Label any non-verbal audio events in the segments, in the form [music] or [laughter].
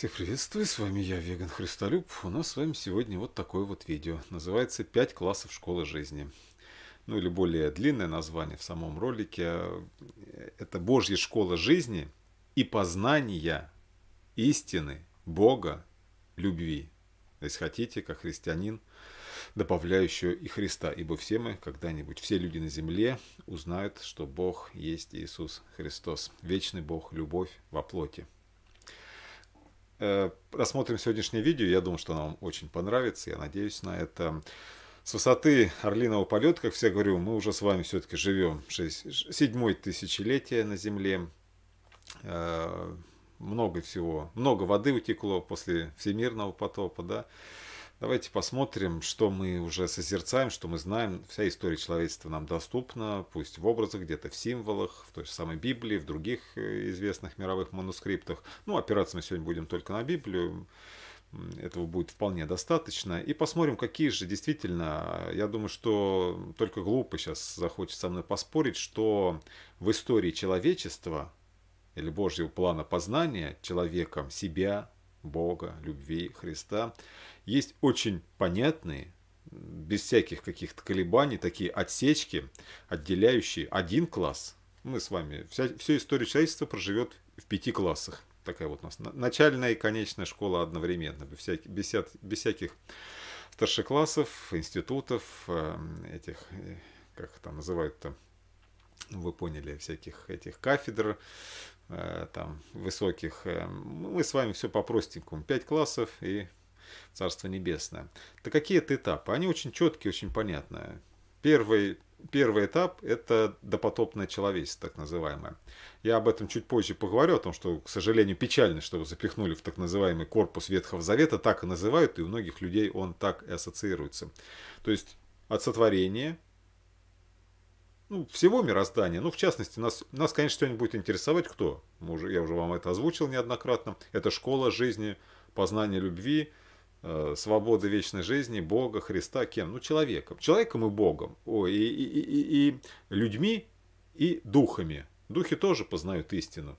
Всех приветствую, с вами я, Веган Христолюб. У нас с вами сегодня вот такое вот видео. Называется «Пять классов школы жизни». Ну или более длинное название в самом ролике. Это «Божья школа жизни и познания истины, Бога, любви». Если хотите, как христианин, добавляющего и Христа, ибо все мы когда-нибудь, все люди на земле узнают, что Бог есть Иисус Христос, вечный Бог, любовь во плоти. Э, рассмотрим сегодняшнее видео. Я думаю, что оно вам очень понравится. Я надеюсь на это. С высоты орлиного полета, как все говорю, мы уже с вами все-таки живем 6, 7 тысячелетие на Земле. Э, много всего, много воды утекло после всемирного потопа, да. Давайте посмотрим, что мы уже созерцаем, что мы знаем. Вся история человечества нам доступна, пусть в образах, где-то в символах, в той же самой Библии, в других э, известных мировых манускриптах. Ну, опираться мы сегодня будем только на Библию. Этого будет вполне достаточно. И посмотрим, какие же действительно, э, я думаю, что только глупо сейчас захочет со мной поспорить, что в истории человечества или Божьего плана познания человеком себя, Бога, любви, Христа, есть очень понятные, без всяких каких-то колебаний, такие отсечки, отделяющие один класс. Мы с вами, вся, всю историю человечества проживет в пяти классах. Такая вот у нас начальная и конечная школа одновременно, без, всяких, без, без всяких старшеклассов, институтов, э, этих, э, как это называют-то, вы поняли, всяких этих кафедр, Э, там, высоких. Э, мы с вами все по-простенькому. Пять классов и Царство Небесное. Так какие это этапы? Они очень четкие, очень понятные. Первый, первый этап – это допотопное человечество, так называемое. Я об этом чуть позже поговорю, о том, что, к сожалению, печально, что его запихнули в так называемый корпус Ветхого Завета, так и называют, и у многих людей он так и ассоциируется. То есть от сотворения – ну, всего мироздания. Ну, в частности, нас, нас конечно, сегодня будет интересовать кто. Мы уже, я уже вам это озвучил неоднократно. Это школа жизни, познание любви, э, свободы вечной жизни, Бога, Христа, кем? Ну, человеком. Человеком и Богом. О, и, и, и, и людьми, и духами. Духи тоже познают истину.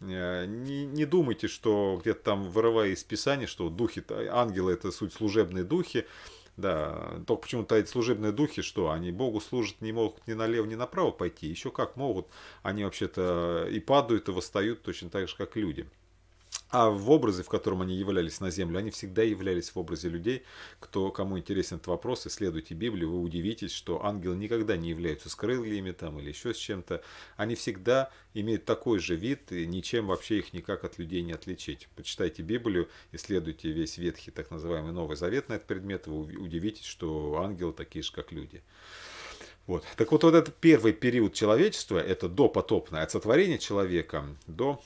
Э, не, не думайте, что где-то там, вырывая из Писания, что духи, ангелы – это суть служебные духи. Да, только почему-то эти служебные духи, что они Богу служат, не могут ни налево, ни направо пойти, еще как могут. Они вообще-то и падают, и восстают точно так же, как люди. А в образе, в котором они являлись на землю, они всегда являлись в образе людей. Кто, кому интересен этот вопрос, исследуйте Библию, вы удивитесь, что ангелы никогда не являются с крыльями там или еще с чем-то. Они всегда имеют такой же вид, и ничем вообще их никак от людей не отличить. Почитайте Библию, исследуйте весь Ветхий, так называемый Новый Завет на этот предмет, вы удивитесь, что ангелы такие же, как люди. Вот. Так вот, вот этот первый период человечества, это допотопное, от сотворения человека до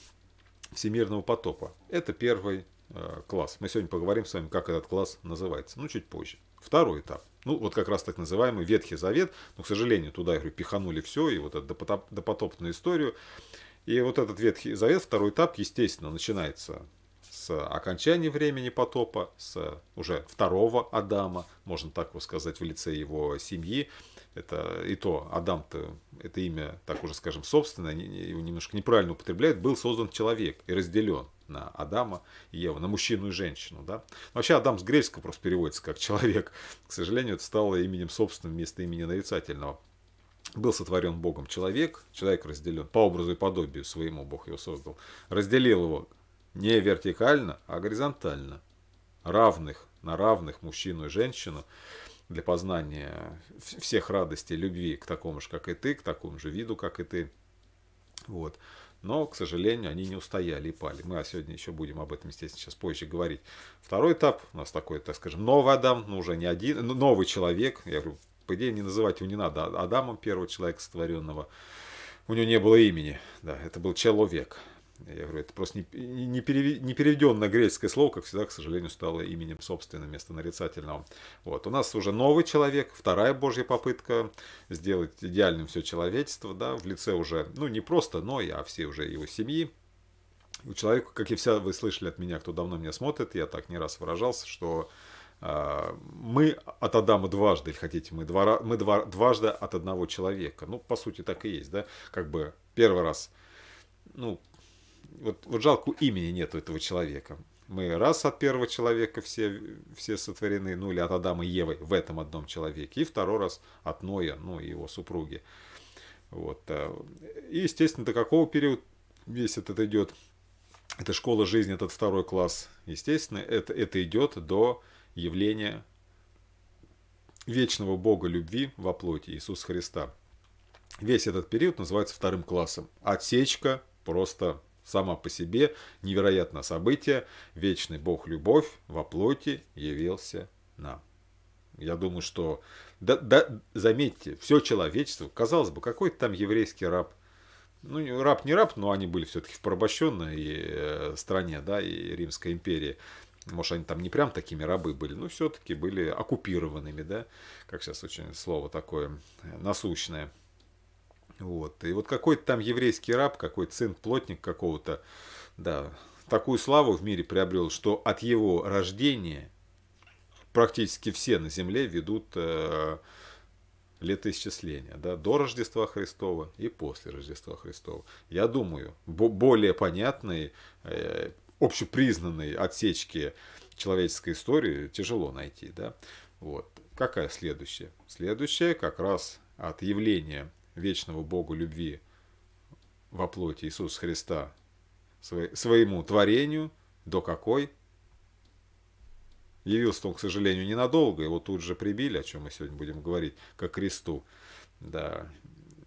всемирного потопа. Это первый э, класс. Мы сегодня поговорим с вами, как этот класс называется, ну чуть позже. Второй этап. Ну, вот как раз так называемый Ветхий Завет. Но, к сожалению, туда, я говорю, пиханули все, и вот эту допотопную историю. И вот этот Ветхий Завет, второй этап, естественно, начинается с окончания времени потопа, с уже второго Адама, можно так вот сказать, в лице его семьи это и то, Адам-то, э, это имя, так уже скажем, собственное, его немножко неправильно употребляет, был создан человек и разделен на Адама и Еву, на мужчину и женщину. Да? Вообще Адам с греческого просто переводится как человек. К сожалению, это стало именем собственным вместо имени нарицательного. Был сотворен Богом человек, человек разделен по образу и подобию своему, Бог его создал. Разделил его не вертикально, а горизонтально. Равных на равных мужчину и женщину для познания всех радостей любви к такому же, как и ты, к такому же виду, как и ты. Вот. Но, к сожалению, они не устояли и пали. Мы сегодня еще будем об этом, естественно, сейчас позже говорить. Второй этап у нас такой, так скажем, новый Адам, но уже не один, новый человек. Я говорю, по идее, не называть его не надо а Адамом, первого человека сотворенного. У него не было имени, да, это был человек. Я говорю, это просто не, не, перевед, переведенное греческое слово, как всегда, к сожалению, стало именем собственным вместо нарицательного. Вот. У нас уже новый человек, вторая божья попытка сделать идеальным все человечество, да, в лице уже, ну, не просто но а все уже его семьи, у человека, как и все вы слышали от меня, кто давно меня смотрит, я так не раз выражался, что э, мы от Адама дважды, или хотите, мы, два, мы два, дважды от одного человека. Ну, по сути, так и есть, да? Как бы первый раз, ну, вот, вот жалко, имени нет у этого человека. Мы раз от первого человека все, все сотворены, ну или от Адама и Евы в этом одном человеке, и второй раз от Ноя, ну и его супруги. Вот. Э, и, естественно, до какого периода весь этот идет? эта школа жизни, этот второй класс. Естественно, это, это идет до явления вечного Бога любви во плоти Иисуса Христа. Весь этот период называется вторым классом. Отсечка просто Сама по себе невероятное событие, вечный Бог любовь во плоти явился нам. Я думаю, что, да, да, заметьте, все человечество, казалось бы, какой-то там еврейский раб, ну, раб не раб, но они были все-таки в порабощенной э, стране, да, и Римской империи. Может, они там не прям такими рабы были, но все-таки были оккупированными, да, как сейчас очень слово такое э, насущное – вот. И вот какой-то там еврейский раб, какой то сын плотник какого-то, да, такую славу в мире приобрел, что от его рождения практически все на земле ведут э, летоисчисления, да, до Рождества Христова и после Рождества Христова. Я думаю, более понятные, э, общепризнанные отсечки человеческой истории тяжело найти, да. Вот. Какая следующая? Следующая как раз от явления вечного Богу любви во плоти Иисуса Христа своему творению, до какой явился он, к сожалению, ненадолго, его тут же прибили, о чем мы сегодня будем говорить, как кресту, да,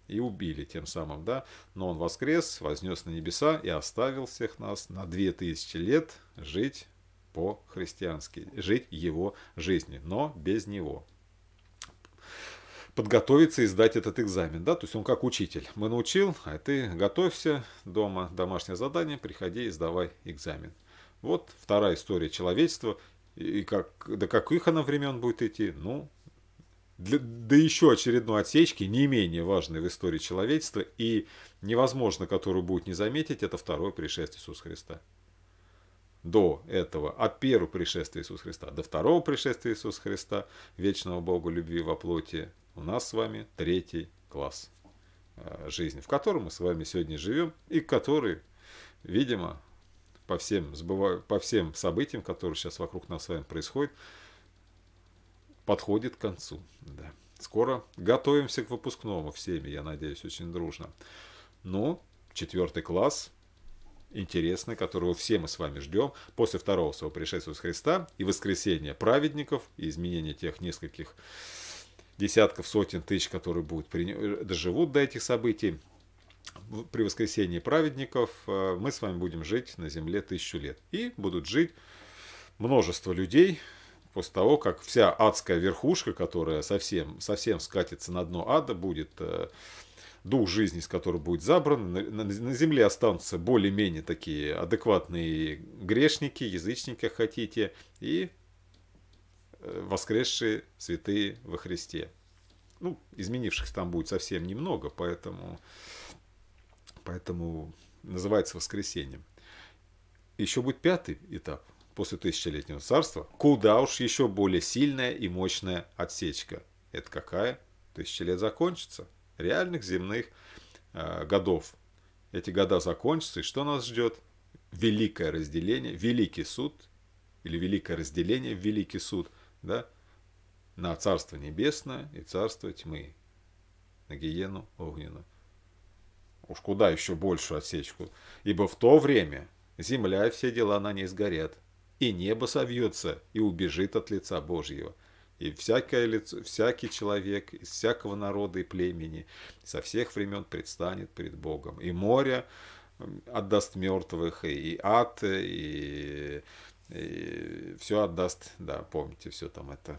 и убили тем самым, да, но он воскрес, вознес на небеса и оставил всех нас на две тысячи лет жить по-христиански, жить его жизнью, но без него подготовиться и сдать этот экзамен. Да? То есть он как учитель. Мы научил, а ты готовься дома, домашнее задание, приходи и сдавай экзамен. Вот вторая история человечества. И как, до каких она времен будет идти? Ну, для, да еще очередной отсечки, не менее важной в истории человечества и невозможно, которую будет не заметить, это второе пришествие Иисуса Христа. До этого, от первого пришествия Иисуса Христа до второго пришествия Иисуса Христа, вечного Бога любви во плоти, у нас с вами третий класс э, жизни, в котором мы с вами сегодня живем и который, видимо, по всем, по всем событиям, которые сейчас вокруг нас с вами происходят, подходит к концу. Да. Скоро готовимся к выпускному всеми, я надеюсь, очень дружно. Ну, четвертый класс, интересный, которого все мы с вами ждем после второго своего пришествия с Христа и воскресения праведников и изменения тех нескольких десятков, сотен тысяч, которые будут, э, доживут до этих событий, при воскресении праведников э, мы с вами будем жить на земле тысячу лет. И будут жить множество людей после того, как вся адская верхушка, которая совсем, совсем скатится на дно ада, будет э, дух жизни, с которого будет забран. На, на земле останутся более-менее такие адекватные грешники, язычники, хотите. И воскресшие святые во Христе. Ну, изменившихся там будет совсем немного, поэтому, поэтому называется воскресением. Еще будет пятый этап после тысячелетнего царства, куда уж еще более сильная и мощная отсечка. Это какая? Тысяча лет закончится. Реальных земных э, годов. Эти года закончатся, и что нас ждет? Великое разделение, великий суд или великое разделение, великий суд да, на Царство Небесное и Царство Тьмы, на Гиену Огненную. Уж куда еще большую отсечку, ибо в то время земля и все дела на ней сгорят, и небо совьется и убежит от лица Божьего, и всякое лицо, всякий человек из всякого народа и племени со всех времен предстанет пред Богом, и море отдаст мертвых, и ад, и и все отдаст, да, помните, все там это,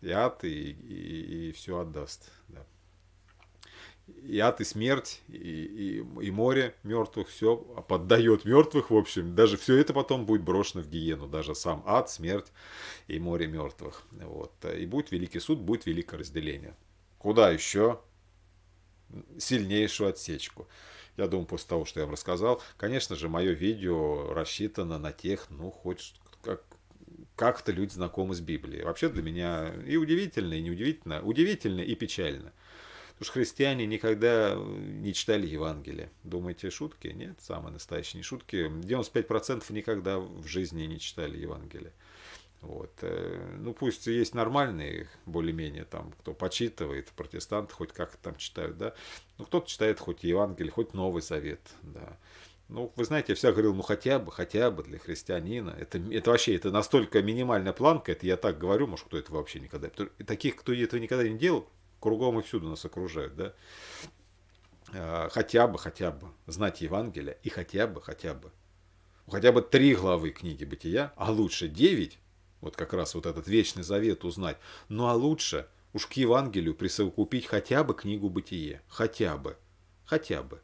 и ад, и, и, и все отдаст, да. И ад, и смерть, и, и, и море мертвых, все поддает мертвых, в общем, даже все это потом будет брошено в гиену, даже сам ад, смерть и море мертвых, вот. И будет великий суд, будет великое разделение. Куда еще? Сильнейшую отсечку. Я думаю, после того, что я вам рассказал, конечно же, мое видео рассчитано на тех, ну, хоть как, как-то люди знакомы с Библией. Вообще для меня и удивительно, и неудивительно, удивительно и печально. Потому что христиане никогда не читали Евангелие. Думаете, шутки? Нет, самые настоящие не шутки. 95% никогда в жизни не читали Евангелие. Вот. Э, ну, пусть есть нормальные, более-менее, там, кто почитывает, протестанты хоть как-то там читают, да. Ну, кто-то читает хоть Евангелие, хоть Новый Завет, да. Ну, вы знаете, я всегда говорил, ну, хотя бы, хотя бы для христианина. Это, это вообще, это настолько минимальная планка, это я так говорю, может, кто это вообще никогда... Таких, кто этого никогда не делал, кругом и всюду нас окружают, да. А, хотя бы, хотя бы знать Евангелие и хотя бы, хотя бы. Хотя бы три главы книги Бытия, а лучше девять, вот как раз вот этот вечный завет узнать. Ну а лучше уж к Евангелию присовокупить хотя бы книгу «Бытие». Хотя бы. Хотя бы.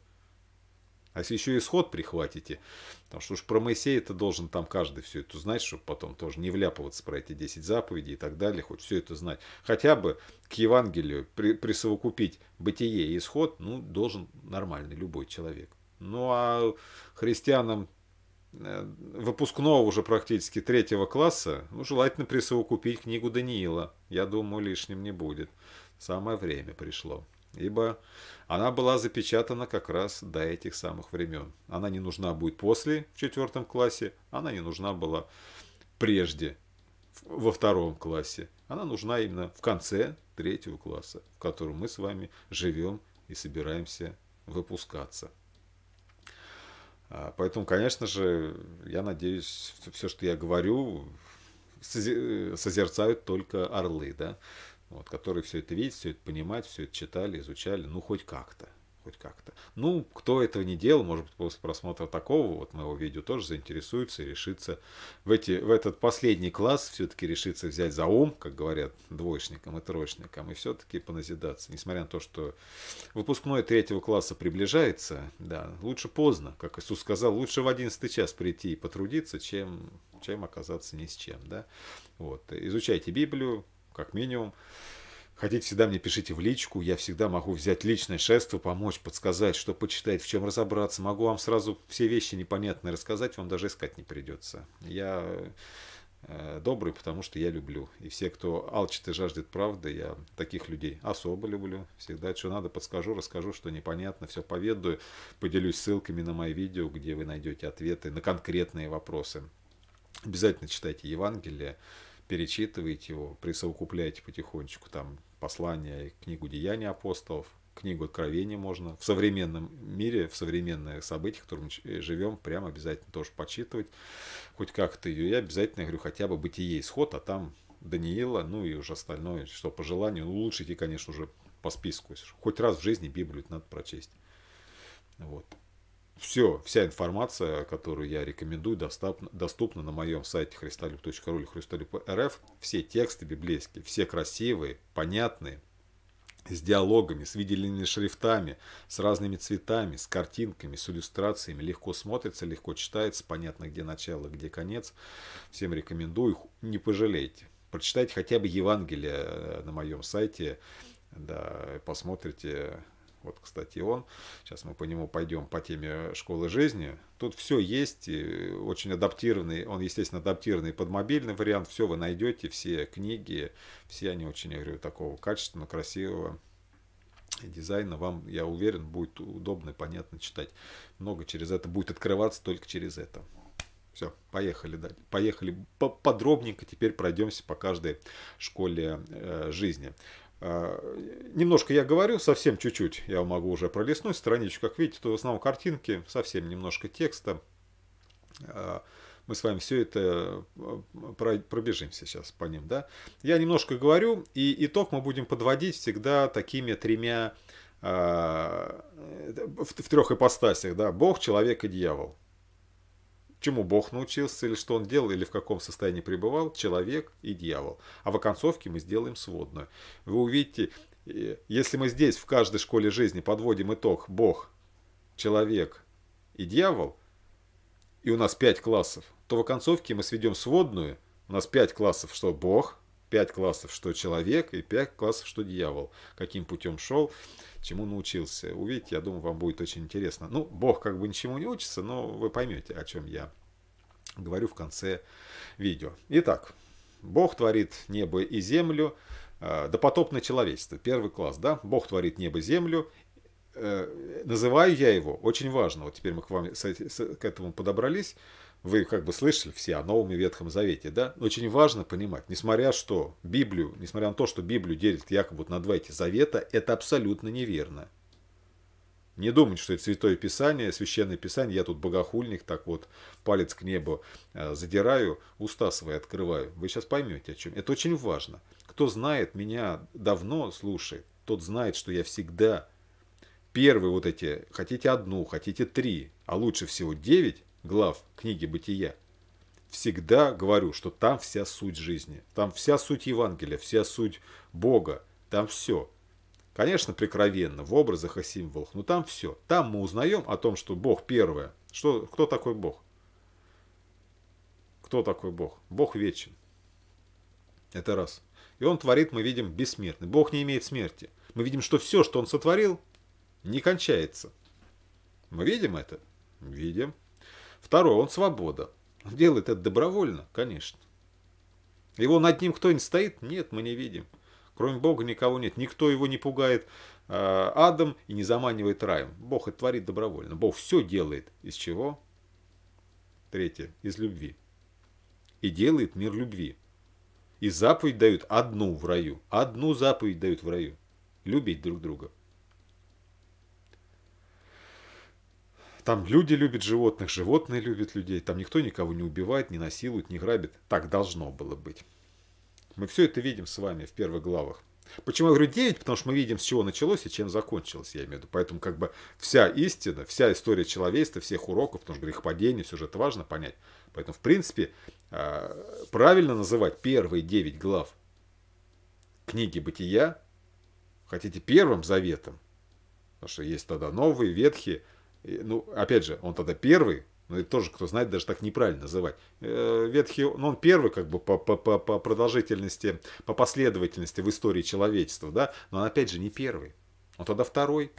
А если еще исход прихватите, потому что уж про Моисея это должен там каждый все это знать, чтобы потом тоже не вляпываться про эти 10 заповедей и так далее, хоть все это знать. Хотя бы к Евангелию при, присовокупить бытие и исход, ну, должен нормальный любой человек. Ну, а христианам Э, выпускного уже практически третьего класса, ну, желательно присовокупить книгу Даниила. Я думаю, лишним не будет. Самое время пришло. Ибо она была запечатана как раз до этих самых времен. Она не нужна будет после, в четвертом классе. Она не нужна была прежде, во втором классе. Она нужна именно в конце третьего класса, в котором мы с вами живем и собираемся выпускаться. А, поэтому, конечно же, я надеюсь, все, что я говорю, э, созерцают только орлы, да, вот, которые все это видят, все это понимают, все это читали, изучали, ну, хоть как-то хоть как-то. Ну, кто этого не делал, может быть, после просмотра такого вот моего видео тоже заинтересуется и решится в, эти, в этот последний класс все-таки решится взять за ум, как говорят двоечникам и троечникам, и все-таки поназидаться. Несмотря на то, что выпускной третьего класса приближается, да, лучше поздно, как Иисус сказал, лучше в одиннадцатый час прийти и потрудиться, чем, чем оказаться ни с чем, да. Вот, изучайте Библию, как минимум. Хотите, всегда мне пишите в личку, я всегда могу взять личное шефство, помочь, подсказать, что почитать, в чем разобраться. Могу вам сразу все вещи непонятные рассказать, вам даже искать не придется. Я э, добрый, потому что я люблю. И все, кто алчит и жаждет правды, я таких людей особо люблю. Всегда, что надо, подскажу, расскажу, что непонятно, все поведаю. Поделюсь ссылками на мои видео, где вы найдете ответы на конкретные вопросы. Обязательно читайте Евангелие перечитываете его, присовокупляете потихонечку там послание, книгу «Деяния апостолов», книгу Откровения можно. В современном мире, в современных событиях, в которых мы э, живем, прям обязательно тоже почитывать. Хоть как-то ее. Я обязательно говорю, хотя бы бытие исход, а там Даниила, ну и уже остальное, что по желанию. Ну, лучше идти, конечно, уже по списку. Хоть раз в жизни Библию надо прочесть. Вот все, вся информация, которую я рекомендую, доступна, на моем сайте христолюб.ру или христолюб.рф. Все тексты библейские, все красивые, понятные, с диалогами, с выделенными шрифтами, с разными цветами, с картинками, с иллюстрациями. Легко смотрится, легко читается, понятно, где начало, где конец. Всем рекомендую, не пожалейте. Прочитайте хотя бы Евангелие э, на моем сайте, да, посмотрите вот, кстати, он. Сейчас мы по нему пойдем по теме школы жизни. Тут все есть, очень адаптированный, он, естественно, адаптированный под мобильный вариант. Все вы найдете, все книги, все они очень, я говорю, такого качественного, красивого дизайна вам, я уверен, будет удобно и понятно читать. Много через это будет открываться, только через это. Все, поехали, да, поехали подробненько. Теперь пройдемся по каждой школе э, жизни. А, немножко я говорю, совсем чуть-чуть, я могу уже пролистнуть страничку. Как видите, то в основном картинки, совсем немножко текста. А, мы с вами все это а, пробежимся сейчас по ним. Да? Я немножко говорю, и итог мы будем подводить всегда такими тремя, в трех ипостасях. Да? Бог, человек и дьявол чему Бог научился, или что он делал, или в каком состоянии пребывал, человек и дьявол. А в оконцовке мы сделаем сводную. Вы увидите, э, если мы здесь в каждой школе жизни подводим итог Бог, человек и дьявол, и у нас пять классов, то в оконцовке мы сведем сводную, у нас пять классов, что Бог, пять классов, что человек, и пять классов, что дьявол. Каким путем шел, чему научился. Увидите, я думаю, вам будет очень интересно. Ну, Бог как бы ничему не учится, но вы поймете, о чем я говорю в конце видео. Итак, Бог творит небо и землю, э, допотопное человечество, первый класс, да? Бог творит небо и землю, э, называю я его, очень важно, вот теперь мы к, вам, к этому подобрались, вы как бы слышали все о Новом и Ветхом Завете, да? Очень важно понимать, несмотря что Библию, несмотря на то, что Библию делят якобы на два эти завета, это абсолютно неверно. Не думать, что это Святое Писание, Священное Писание, я тут богохульник, так вот палец к небу э, задираю, уста свои открываю. Вы сейчас поймете, о чем. Это очень важно. Кто знает меня давно, слушает, тот знает, что я всегда первый вот эти, хотите одну, хотите три, а лучше всего девять, глав книги «Бытия», всегда говорю, что там вся суть жизни, там вся суть Евангелия, вся суть Бога, там все. Конечно, прикровенно, в образах и символах, но там все. Там мы узнаем о том, что Бог первое. Что, кто такой Бог? Кто такой Бог? Бог вечен. Это раз. И Он творит, мы видим, бессмертный. Бог не имеет смерти. Мы видим, что все, что Он сотворил, не кончается. Мы видим это? Видим. Второе, он свобода. Он делает это добровольно, конечно. Его над ним кто-нибудь стоит? Нет, мы не видим. Кроме Бога никого нет. Никто его не пугает э, адом и не заманивает раем. Бог это творит добровольно. Бог все делает. Из чего? Третье. Из любви. И делает мир любви. И заповедь дают одну в раю. Одну заповедь дают в раю. Любить друг друга. Там люди любят животных, животные любят людей. Там никто никого не убивает, не насилует, не грабит. Так должно было быть. Мы все это видим с вами в первых главах. Почему я говорю 9? Потому что мы видим, с чего началось и чем закончилось, я имею в виду. Поэтому как бы вся истина, вся история человечества, всех уроков, потому что грехопадение, все же это важно понять. Поэтому, в принципе, а, правильно называть первые 9 глав книги Бытия, хотите, первым заветом, потому что есть тогда новые, ветхие – ну, опять же, он тогда первый, но это тоже, кто знает, даже так неправильно называть. Э, ветхий, ну, он первый как бы по, по, по, по продолжительности, по последовательности в истории человечества, да, но он опять же не первый. Он тогда второй,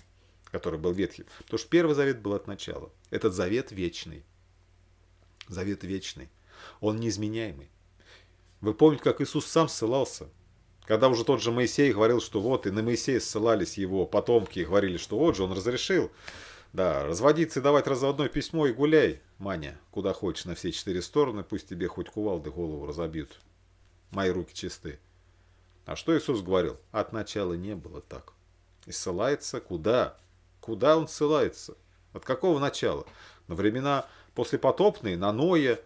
который был ветхий. Потому что первый завет был от начала. Этот завет вечный. Завет вечный. Он неизменяемый. Вы помните, как Иисус сам ссылался когда уже тот же Моисей говорил, что вот, и на Моисея ссылались его потомки и говорили, что вот же он разрешил да, разводиться и давать разводное письмо и гуляй, Маня, куда хочешь, на все четыре стороны, пусть тебе хоть кувалды голову разобьют. Мои руки чисты. А что Иисус говорил? От начала не было так. И ссылается куда? Куда он ссылается? От какого начала? На времена послепотопные, на Ноя,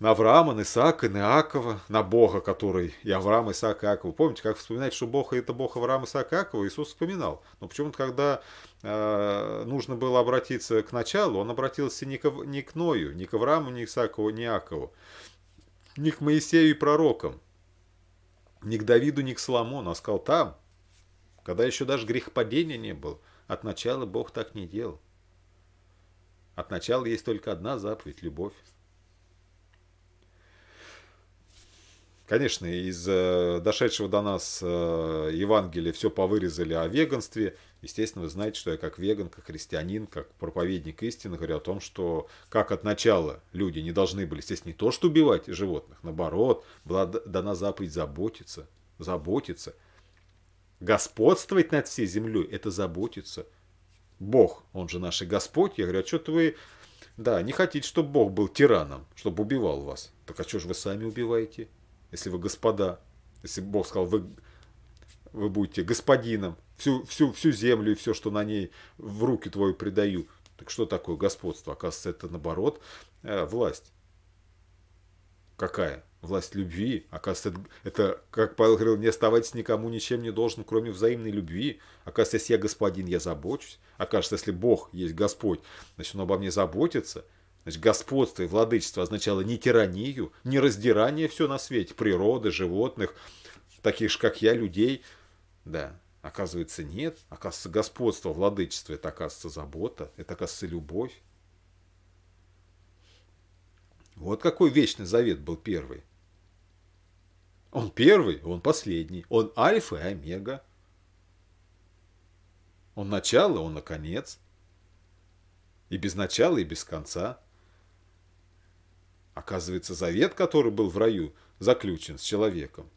на Авраама, на Исаака, на Иакова, на Бога, который и Авраам, Исаак, и Иакова. Помните, как вспоминать, что Бог это Бог Авраам, Исаак, Иакова, Иисус вспоминал. Но почему-то, когда э, нужно было обратиться к началу, он обратился не к, не к Ною, не к Аврааму, не к Исаакову, не Иакову, не к Моисею и пророкам, не к Давиду, не к Соломону, а сказал там, когда еще даже грехопадения не было. От начала Бог так не делал. От начала есть только одна заповедь – любовь. Конечно, из э, дошедшего до нас э, Евангелия все повырезали о веганстве. Естественно, вы знаете, что я как веган, как христианин, как проповедник истины говорю о том, что как от начала люди не должны были, естественно, не то что убивать животных, наоборот, была дана заповедь заботиться, заботиться. Господствовать над всей землей – это заботиться. Бог, он же наш и Господь. Я говорю, а что-то вы да, не хотите, чтобы Бог был тираном, чтобы убивал вас. Так а что же вы сами убиваете? если вы господа, если Бог сказал, вы, вы будете господином, всю, всю, всю землю и все, что на ней, в руки твою предаю. Так что такое господство? Оказывается, это наоборот э, власть. Какая? Власть любви. Оказывается, это, это, как Павел говорил, не оставайтесь никому ничем не должен, кроме взаимной любви. Оказывается, если я господин, я забочусь. Оказывается, если Бог есть Господь, значит, Он обо мне заботится – Значит, господство и владычество означало не тиранию, не раздирание все на свете, природы, животных, таких же, как я, людей. Да, оказывается, нет. Оказывается, господство, владычество – это, оказывается, забота, это, оказывается, любовь. Вот какой вечный завет был первый. Он первый, он последний. Он альфа и омега. Он начало, он наконец. И без начала, и без конца. Оказывается, завет, который был в раю, заключен с человеком.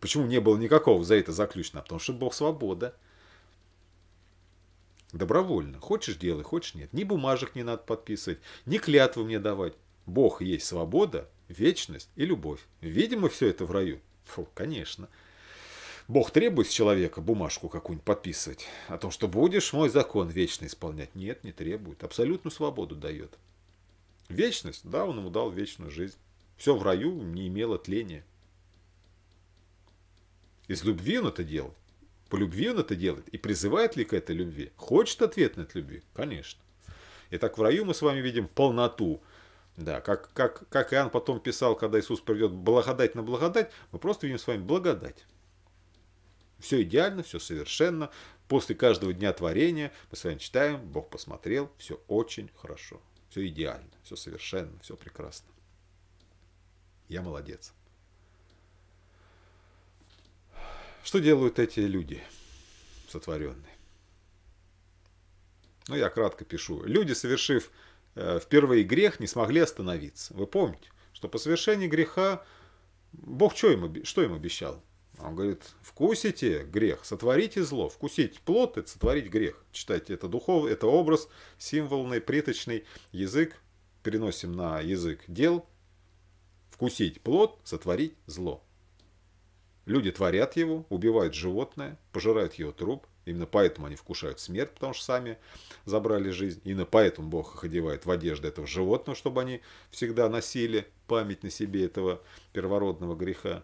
Почему не было никакого завета заключено? Потому что Бог свобода. Добровольно. Хочешь – делай, хочешь – нет. Ни бумажек не надо подписывать, ни клятвы мне давать. Бог есть свобода, вечность и любовь. Видимо, все это в раю? Фу, конечно. Бог требует с человека бумажку какую-нибудь подписывать о том, что будешь мой закон вечно исполнять? Нет, не требует. Абсолютную свободу дает. Вечность, да, он ему дал вечную жизнь. Все в раю не имело тления. Из любви он это делает, По любви он это делает. И призывает ли к этой любви? Хочет ответной от любви? Конечно. Итак, в раю мы с вами видим полноту. Да, как, как, как Иоанн потом писал, когда Иисус придет благодать на благодать, мы просто видим с вами благодать. Все идеально, все совершенно. После каждого дня творения мы с вами читаем, Бог посмотрел, все очень хорошо. Все идеально, все совершенно, все прекрасно. Я молодец. Что делают эти люди сотворенные? Ну, я кратко пишу. Люди, совершив э, впервые грех, не смогли остановиться. Вы помните, что по совершении греха Бог что им, что им обещал? Он говорит, вкусите грех, сотворите зло, вкусить плод – это сотворить грех. Читайте, это духов, это образ, символный, приточный язык, переносим на язык дел. Вкусить плод, сотворить зло. Люди творят его, убивают животное, пожирают его труп. Именно поэтому они вкушают смерть, потому что сами забрали жизнь. Именно поэтому Бог их одевает в одежды этого животного, чтобы они всегда носили память на себе этого первородного греха.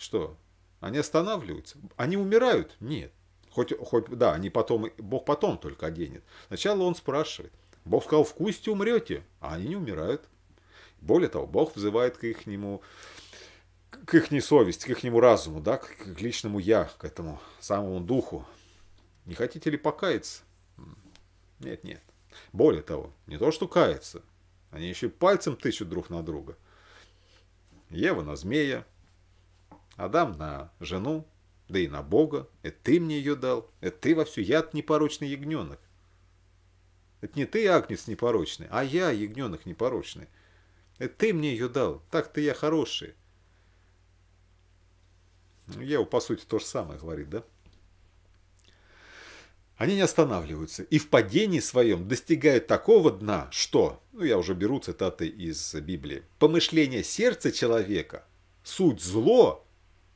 Что? Они останавливаются? Они умирают? Нет. Хоть, хоть, да, они потом, Бог потом только оденет. Сначала он спрашивает. Бог сказал, в кусте умрете, а они не умирают. Более того, Бог взывает к их нему, к их совести, к их нему разуму, да, к, к личному я, к этому самому духу. Не хотите ли покаяться? Нет, нет. Более того, не то что каяться, они еще пальцем тычут друг на друга. Ева на змея, Адам на жену, да и на Бога. Это ты мне ее дал. Это ты вовсю. Я непорочный ягненок. Это не ты, Агнец, непорочный, а я, ягненок, непорочный. Это ты мне ее дал. Так-то я хороший. Еву, по сути, то же самое говорит, да? Они не останавливаются и в падении своем достигают такого дна, что, ну я уже беру цитаты из Библии, помышление сердца человека, суть зло,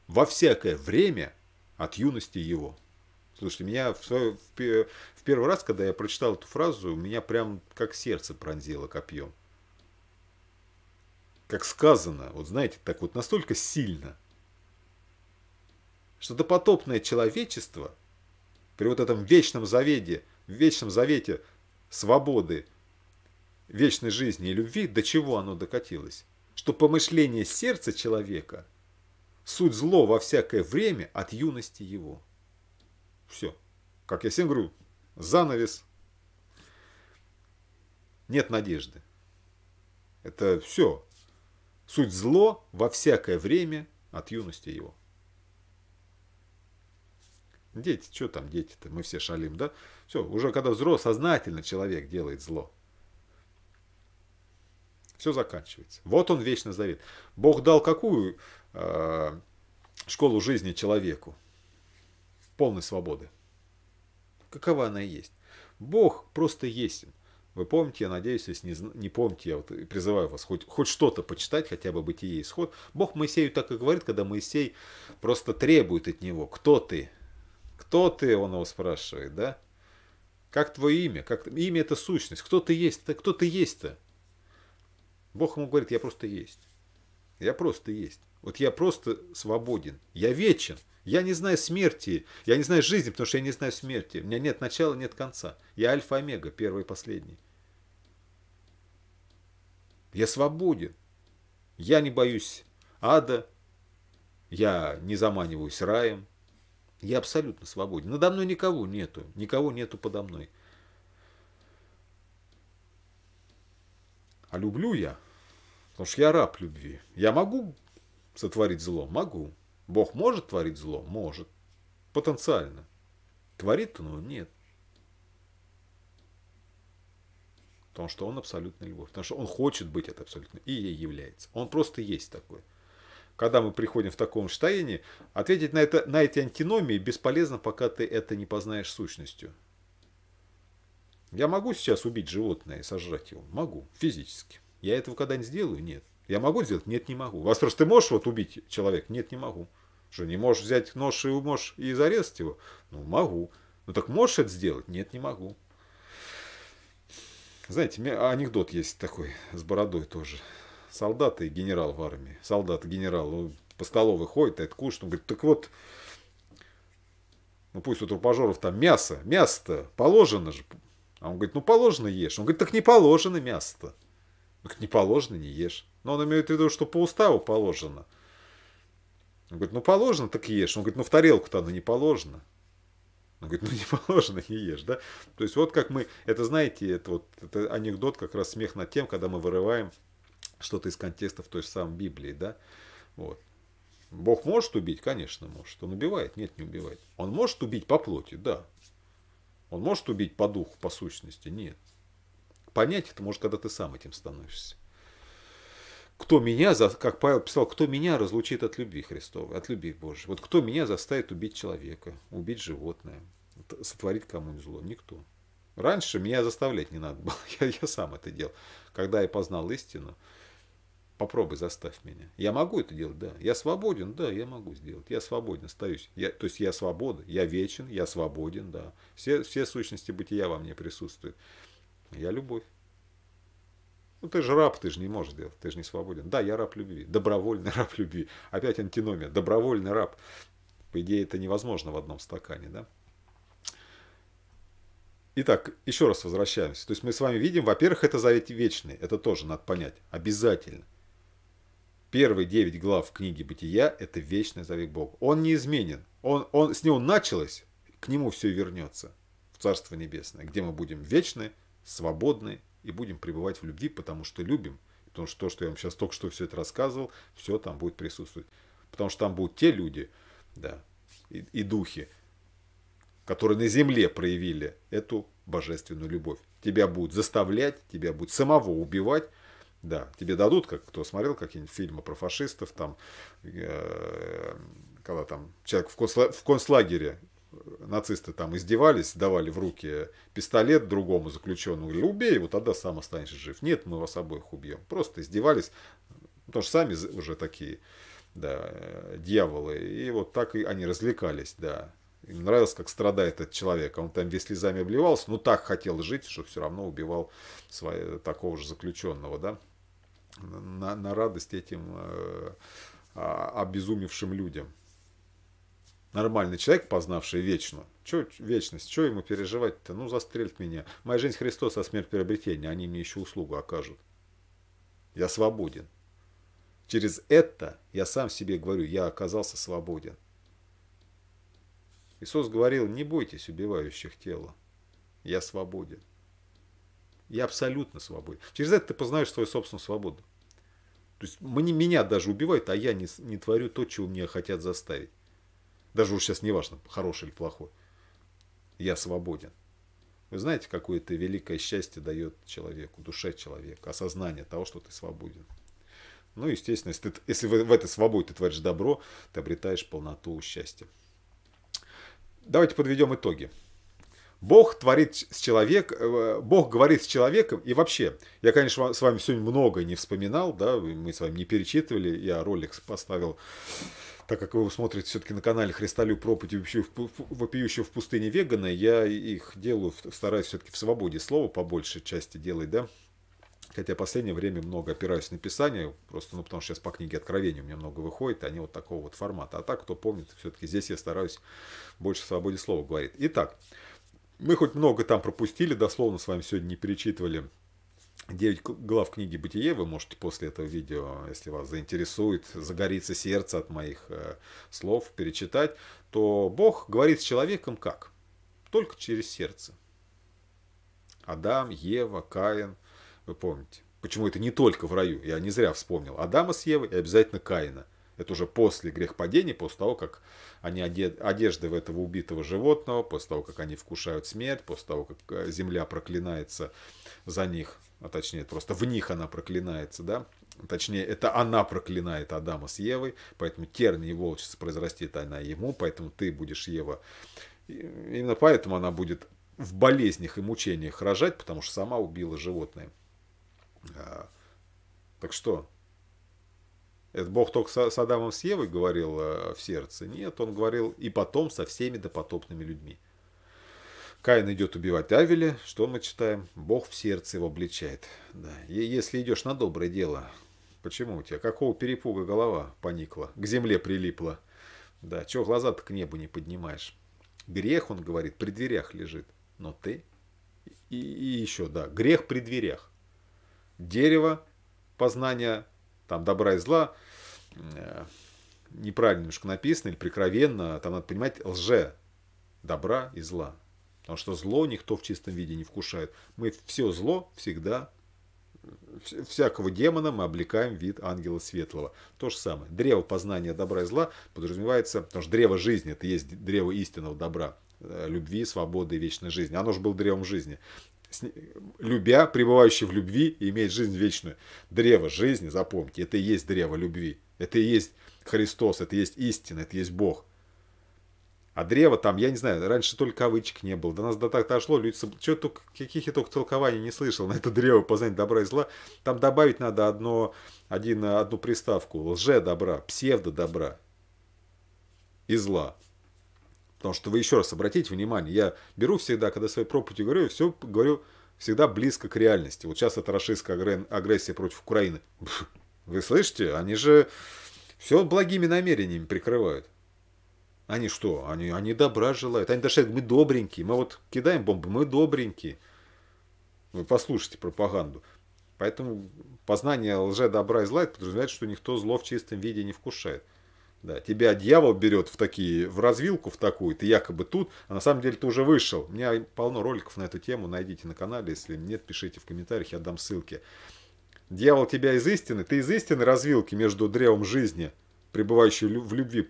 во всякое время от юности его. Слушайте, меня в, свое, в, в первый раз, когда я прочитал эту фразу, меня прям как сердце пронзило копьем. Как сказано, вот знаете, так вот настолько сильно, что допотопное человечество при вот этом вечном завете, вечном завете свободы, вечной жизни и любви, до чего оно докатилось? Что помышление сердца человека – Суть зло во всякое время от юности его. Все. Как я всем говорю, занавес. Нет надежды. Это все. Суть зло во всякое время от юности его. Дети, что там дети-то, мы все шалим, да? Все, уже когда взрослый, сознательно человек делает зло. Все заканчивается. Вот он вечно завет. Бог дал какую Э, школу жизни человеку полной свободы. Какова она и есть. Бог просто есть. Вы помните, я надеюсь, если не, не помните, я вот призываю вас хоть, хоть что-то почитать, хотя бы бытие исход. Бог Моисею так и говорит, когда Моисей просто требует от него, кто ты? Кто ты, он его спрашивает, да? Как твое имя? Как... Имя это сущность. Кто ты есть? Кто ты есть-то? Бог ему говорит, я просто есть. Я просто есть. Вот я просто свободен, я вечен. Я не знаю смерти, я не знаю жизни, потому что я не знаю смерти. У меня нет начала, нет конца. Я альфа-омега, первый и последний. Я свободен. Я не боюсь ада, я не заманиваюсь раем. Я абсолютно свободен. Надо мной никого нету, никого нету подо мной. А люблю я, потому что я раб любви. Я могу сотворить зло? Могу. Бог может творить зло? Может. Потенциально. Творит он его? Нет. Потому что он абсолютная любовь. Потому что он хочет быть это абсолютно и ей является. Он просто есть такой. Когда мы приходим в таком состоянии, ответить на, это, на эти антиномии бесполезно, пока ты это не познаешь сущностью. Я могу сейчас убить животное и сожрать его? Могу, физически. Я этого когда-нибудь сделаю? Нет. Я могу сделать? Нет, не могу. Вас просто ты можешь вот убить человека? Нет, не могу. Что, не можешь взять нож и можешь и зарезать его? Ну, могу. Ну так можешь это сделать? Нет, не могу. Знаете, анекдот есть такой с бородой тоже. Солдат и генерал в армии. Солдат и генерал. Он по столовой ходит, это кушает. Он говорит, так вот, ну пусть у трупажеров там мясо. Мясо-то положено же. А он говорит, ну положено ешь. Он говорит, так не положено мясо-то. Так не положено, не ешь. Но он имеет в виду, что по уставу положено. Он говорит, ну положено, так ешь. Он говорит, ну в тарелку-то оно не положено. Он говорит, ну не [laughs] положено, не ешь, да? То есть вот как мы, это знаете, это вот это анекдот, как раз смех над тем, когда мы вырываем что-то из контекста в той же самой Библии, да? Вот. Бог может убить? Конечно, может. Он убивает? Нет, не убивает. Он может убить по плоти? Да. Он может убить по духу, по сущности? Нет. Понять это может, когда ты сам этим становишься кто меня, как Павел писал, кто меня разлучит от любви Христовой, от любви Божьей? Вот кто меня заставит убить человека, убить животное, сотворить кому-нибудь зло? Никто. Раньше меня заставлять не надо было, [laughs] я, я сам это делал. Когда я познал истину, попробуй заставь меня. Я могу это делать, да. Я свободен, да, я могу сделать. Я свободен, остаюсь. Я, то есть я свобода, я вечен, я свободен, да. Все, все сущности бытия во мне присутствуют. Я любовь. Ну ты же раб, ты же не можешь делать, ты же не свободен. Да, я раб любви, добровольный [laughs] раб любви. Опять антиномия, добровольный раб. По идее, это невозможно в одном стакане, да? Итак, еще раз возвращаемся. То есть мы с вами видим, во-первых, это завет вечный, это тоже надо понять, обязательно. Первые девять глав книги Бытия – это вечный завет Бога. Он неизменен, он, он, с него началось, к нему все вернется в Царство Небесное, где мы будем вечны, свободны и будем пребывать в любви, потому что любим. Потому что то, что я вам сейчас только что все это рассказывал, все там будет присутствовать. Потому что там будут те люди, да, и, и духи, которые на земле проявили эту божественную любовь. Тебя будут заставлять, тебя будут самого убивать. Да, тебе дадут, как кто смотрел какие-нибудь фильмы про фашистов, там, э, когда там человек в, в концлагере нацисты там издевались, давали в руки пистолет другому заключенному, говорили, убей его, тогда сам останешься жив. Нет, мы вас обоих убьем. Просто издевались, потому что сами уже такие, да, э, дьяволы. И вот так и они развлекались, да. Им нравилось, как страдает этот человек. А он там весь слезами обливался, но ну, так хотел жить, что все равно убивал своего, такого же заключенного, да. На, на радость этим э, а, обезумевшим людям. Нормальный человек, познавший вечно. Че вечность? что ему переживать-то? Ну, застрелит меня. Моя жизнь Христос, а смерть приобретения. Они мне еще услугу окажут. Я свободен. Через это я сам себе говорю, я оказался свободен. Иисус говорил, не бойтесь убивающих тело. Я свободен. Я абсолютно свободен. Через это ты познаешь свою собственную свободу. То есть мне, меня даже убивают, а я не, не творю то, чего мне хотят заставить. Даже уж сейчас не важно, хороший или плохой. Я свободен. Вы знаете, какое это великое счастье дает человеку, душе человека, осознание того, что ты свободен. Ну, естественно, если, ты, если в этой свободе ты творишь добро, ты обретаешь полноту счастья. Давайте подведем итоги. Бог творит с человеком, э, Бог говорит с человеком, и вообще, я, конечно, с вами сегодня много не вспоминал, да, мы с вами не перечитывали, я ролик поставил так как вы смотрите все-таки на канале Христолю проповедь вопиющего в пустыне вегана, я их делаю, стараюсь все-таки в свободе слова по большей части делать, да, Хотя в последнее время много опираюсь на Писание, просто, ну, потому что сейчас по книге Откровения у меня много выходит, и они вот такого вот формата. А так, кто помнит, все-таки здесь я стараюсь больше в свободе слова говорить. Итак, мы хоть много там пропустили, дословно с вами сегодня не перечитывали 9 глав книги «Бытие» вы можете после этого видео, если вас заинтересует, загорится сердце от моих э, слов, перечитать, то Бог говорит с человеком как? Только через сердце. Адам, Ева, Каин, вы помните. Почему это не только в раю, я не зря вспомнил. Адама с Евой и обязательно Каина. Это уже после грехпадения, после того, как они одежды в этого убитого животного, после того, как они вкушают смерть, после того, как э, земля проклинается за них, а точнее, просто в них она проклинается, да, Точнее, это она проклинает Адама с Евой, поэтому терния и волчица произрастет она ему, поэтому ты будешь Ева. И именно поэтому она будет в болезнях и мучениях рожать, потому что сама убила животное. А, так что, это Бог только с Адамом с Евой говорил э, в сердце? Нет, он говорил и потом со всеми допотопными людьми. Каин идет убивать Авеля, что мы читаем? Бог в сердце его обличает. Да. И если идешь на доброе дело, почему у тебя? Какого перепуга голова поникла, к земле прилипла? Да, чего глаза-то к небу не поднимаешь? Грех, он говорит, при дверях лежит. Но ты... И, и еще, да, грех при дверях. Дерево познания там добра и зла э, неправильно немножко написано или прикровенно, там надо понимать лже, добра и зла. Потому что зло никто в чистом виде не вкушает. Мы все зло всегда, всякого демона мы облекаем в вид ангела светлого. То же самое. Древо познания добра и зла подразумевается, потому что древо жизни, это есть древо истинного добра, э, любви, свободы и вечной жизни. Оно же было древом жизни любя, пребывающий в любви, имеет жизнь вечную. Древо жизни, запомните, это и есть древо любви. Это и есть Христос, это и есть истина, это и есть Бог. А древо там, я не знаю, раньше только кавычек не было. До нас до так дошло, люди, что только, каких я только толкований не слышал на это древо познать добра и зла. Там добавить надо одно, один, одну приставку. Лже-добра, псевдо-добра и зла. Потому что вы еще раз обратите внимание, я беру всегда, когда своей проповеди говорю, все говорю всегда близко к реальности. Вот сейчас это российская агрессия против Украины. Вы слышите? Они же все благими намерениями прикрывают. Они что? Они, они добра желают. Они даже говорят, мы добренькие. Мы вот кидаем бомбы, мы добренькие. Вы послушайте пропаганду. Поэтому познание лже, добра и зла подразумевает, что никто зло в чистом виде не вкушает. Да, тебя дьявол берет в такие, в развилку в такую, ты якобы тут, а на самом деле ты уже вышел. У меня полно роликов на эту тему, найдите на канале, если нет, пишите в комментариях, я дам ссылки. Дьявол тебя из истины, ты из истины развилки между древом жизни, пребывающей в любви,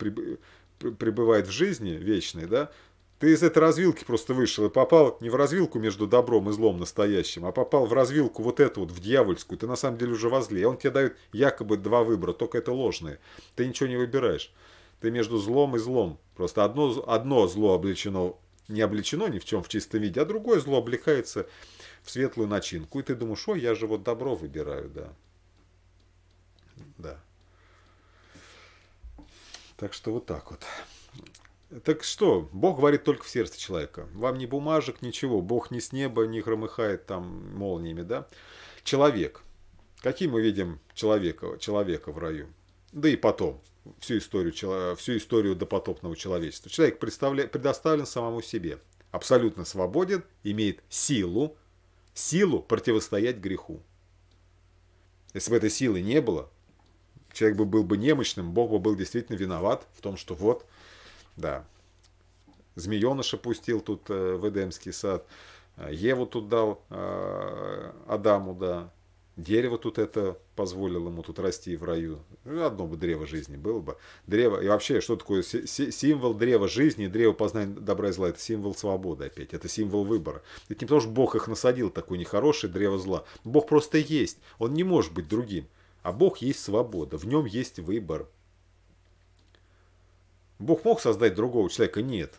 пребывает в жизни вечной, да, ты из этой развилки просто вышел и попал не в развилку между добром и злом настоящим, а попал в развилку вот эту вот, в дьявольскую. Ты на самом деле уже возле. И он тебе дает якобы два выбора, только это ложные. Ты ничего не выбираешь. Ты между злом и злом. Просто одно, одно зло обличено, не обличено ни в чем в чистом виде, а другое зло облекается в светлую начинку. И ты думаешь, ой, я же вот добро выбираю, да. Да. Так что вот так вот. Так что, Бог говорит только в сердце человека. Вам ни бумажек, ничего. Бог не с неба не громыхает там молниями, да? Человек. Каким мы видим человека, человека в раю? Да и потом, всю историю, всю историю допотопного человечества. Человек предоставлен самому себе. Абсолютно свободен, имеет силу, силу противостоять греху. Если бы этой силы не было, человек бы был бы немощным, Бог бы был действительно виноват в том, что вот – да. Змееныша пустил тут э, в Эдемский сад. Еву тут дал э, Адаму, да. Дерево тут это позволило ему тут расти в раю. Ну, одно бы древо жизни было бы. Древо, и вообще, что такое символ древа жизни, древо познания добра и зла, это символ свободы опять, это символ выбора. Это не потому, что Бог их насадил, такое нехорошее древо зла. Бог просто есть, он не может быть другим. А Бог есть свобода, в нем есть выбор. Бог мог создать другого человека? Нет.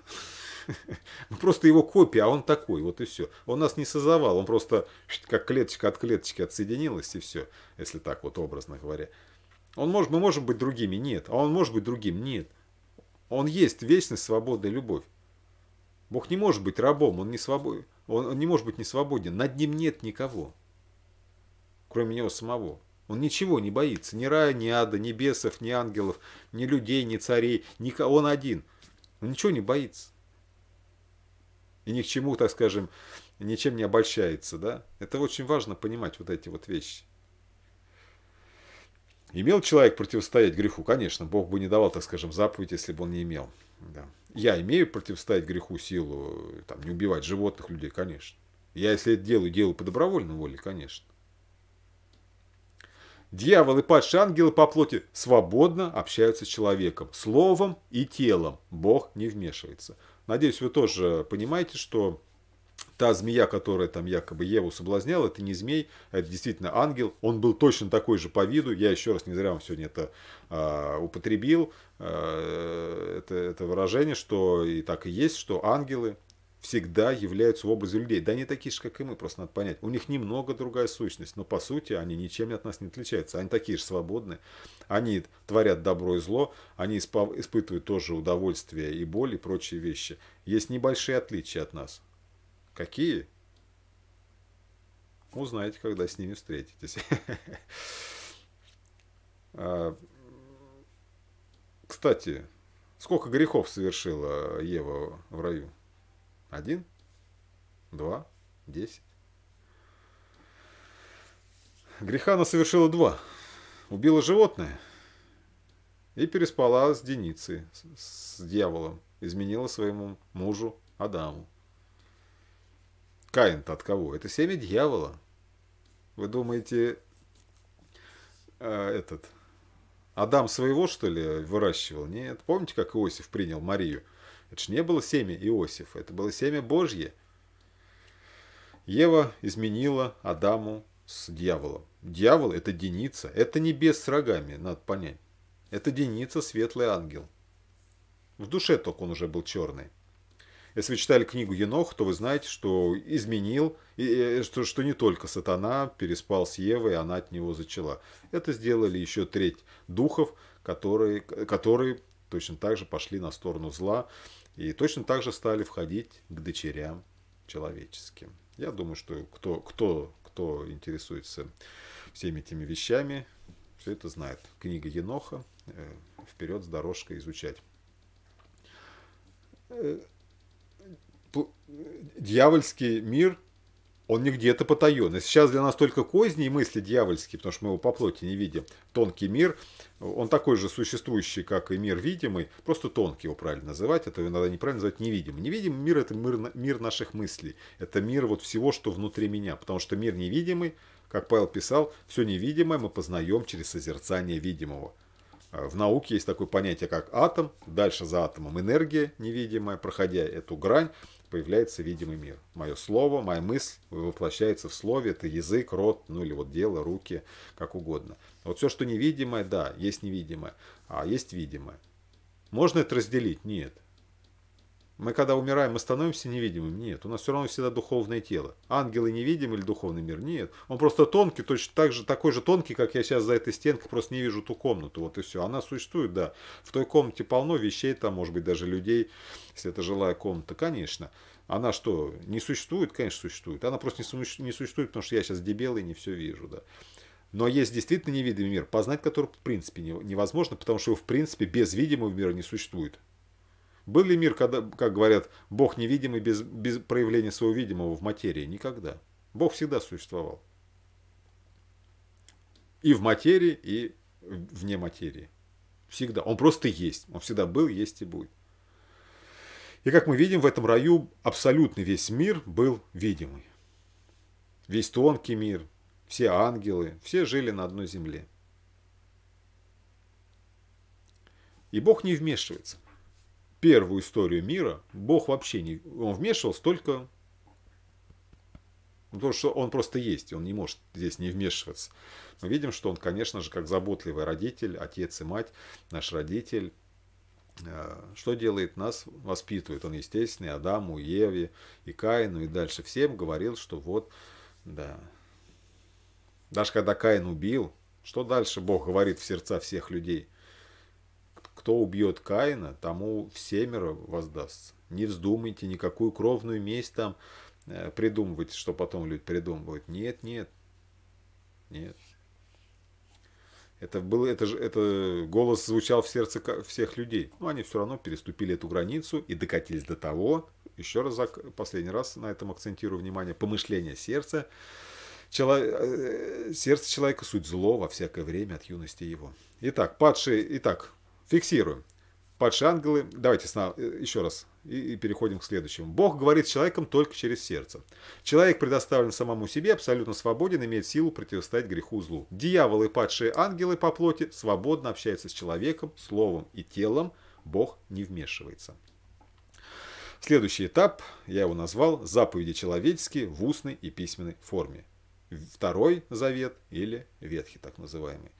[laughs] Мы просто его копия, а он такой, вот и все. Он нас не создавал, он просто как клеточка от клеточки отсоединилась и все, если так вот образно говоря. Он может, мы можем быть другими? Нет. А он может быть другим? Нет. Он есть вечность, свобода и любовь. Бог не может быть рабом, он не, свобод... он, он не может быть не свободен. Над ним нет никого, кроме него самого. Он ничего не боится. Ни рая, ни ада, ни бесов, ни ангелов, ни людей, ни царей. Никого он один. Он ничего не боится. И ни к чему, так скажем, ничем не обольщается. Да? Это очень важно понимать вот эти вот вещи. Имел человек противостоять греху? Конечно, Бог бы не давал, так скажем, заповедь, если бы он не имел. Да. Я имею противостоять греху силу, там, не убивать животных, людей, конечно. Я, если это делаю, делаю по добровольной воле, конечно. Дьявол и падшие ангелы по плоти свободно общаются с человеком, словом и телом. Бог не вмешивается. Надеюсь, вы тоже понимаете, что та змея, которая там якобы Еву соблазняла, это не змей, а это действительно ангел. Он был точно такой же по виду. Я еще раз не зря вам сегодня это э, употребил. Э, это, это выражение, что и так и есть, что ангелы всегда являются в образе людей. Да они такие же, как и мы, просто надо понять. У них немного другая сущность, но по сути они ничем от нас не отличаются. Они такие же свободные, они творят добро и зло, они испытывают тоже удовольствие и боль и прочие вещи. Есть небольшие отличия от нас. Какие? Узнаете, когда с ними встретитесь. [laughs] А, кстати, сколько грехов совершила Ева в раю? Один, два, десять. Греха она совершила два. Убила животное и переспала с Деницей, с дьяволом. Изменила своему мужу Адаму. Каин-то от кого? Это семя дьявола. Вы думаете, э, этот Адам своего, что ли, выращивал? Нет. Помните, как Иосиф принял Марию – это же не было семя Иосифа, это было семя Божье. Ева изменила Адаму с дьяволом. Дьявол – это деница, это не бес с рогами, надо понять. Это деница, светлый ангел. В душе только он уже был черный. Если вы читали книгу Енох, то вы знаете, что изменил, и, э, что, что не только сатана переспал с Евой, и она от него зачала. Это сделали еще треть духов, которые, которые точно так же пошли на сторону зла. И точно так же стали входить к дочерям человеческим. Я думаю, что кто, кто, кто интересуется всеми этими вещами, все это знает. Книга Еноха э, «Вперед с дорожкой изучать». Э, э, дьявольский мир он не где-то потаенный. Сейчас для нас только козни и мысли дьявольские, потому что мы его по плоти не видим. Тонкий мир, он такой же существующий, как и мир видимый, просто тонкий его правильно называть, это его иногда неправильно называть невидимым. Невидимый мир – это мир, мир наших мыслей, это мир вот всего, что внутри меня, потому что мир невидимый, как Павел писал, все невидимое мы познаем через созерцание видимого. А, в науке есть такое понятие, как атом, дальше за атомом энергия невидимая, проходя эту грань – появляется видимый мир. Мое слово, моя мысль воплощается в слове, это язык, рот, ну или вот дело, руки, как угодно. Вот все, что невидимое, да, есть невидимое, а есть видимое. Можно это разделить? Нет. Мы когда умираем, мы становимся невидимым? Нет. У нас все равно всегда духовное тело. Ангелы невидимы или духовный мир? Нет. Он просто тонкий, точно так же, такой же тонкий, как я сейчас за этой стенкой, просто не вижу ту комнату. Вот и все. Она существует, да. В той комнате полно вещей, там, может быть, даже людей, если это жилая комната. Конечно. Она что, не существует? Конечно, существует. Она просто не существует, потому что я сейчас дебелый и не все вижу, да. Но есть действительно невидимый мир, познать который в принципе невозможно, потому что его в принципе без видимого мира не существует. Был ли мир, когда, как говорят, Бог невидимый без, без проявления своего видимого в материи? Никогда. Бог всегда существовал. И в материи, и вне материи. Всегда. Он просто есть. Он всегда был, есть и будет. И как мы видим, в этом раю абсолютно весь мир был видимый. Весь тонкий мир, все ангелы, все жили на одной земле. И Бог не вмешивается первую историю мира Бог вообще не... Он вмешивался только... Потому что он просто есть, он не может здесь не вмешиваться. Мы видим, что он, конечно же, как заботливый родитель, отец и мать, наш родитель, э, что делает нас? Воспитывает. Он, естественно, и Адаму, и Еве, и Каину, и дальше всем говорил, что вот, да. Даже когда Каин убил, что дальше Бог говорит в сердца всех людей? Кто убьет Каина, тому всемеро воздастся. Не вздумайте никакую кровную месть там э, придумывать, что потом люди придумывают. Нет, нет, нет. Это, был, это, же, это голос звучал в сердце всех людей. Но они все равно переступили эту границу и докатились до того, еще раз, последний раз на этом акцентирую внимание, помышление сердца. Чело... Э, сердце человека – суть зло во всякое время от юности его. Итак, падшие, итак, Фиксируем. Падшие ангелы. Давайте э, еще раз и, и переходим к следующему. Бог говорит с человеком только через сердце. Человек предоставлен самому себе, абсолютно свободен, имеет силу противостоять греху злу. Дьявол и падшие ангелы по плоти свободно общаются с человеком, словом и телом. Бог не вмешивается. Следующий этап, я его назвал, заповеди человеческие в устной и письменной форме. Второй завет или ветхий так называемый.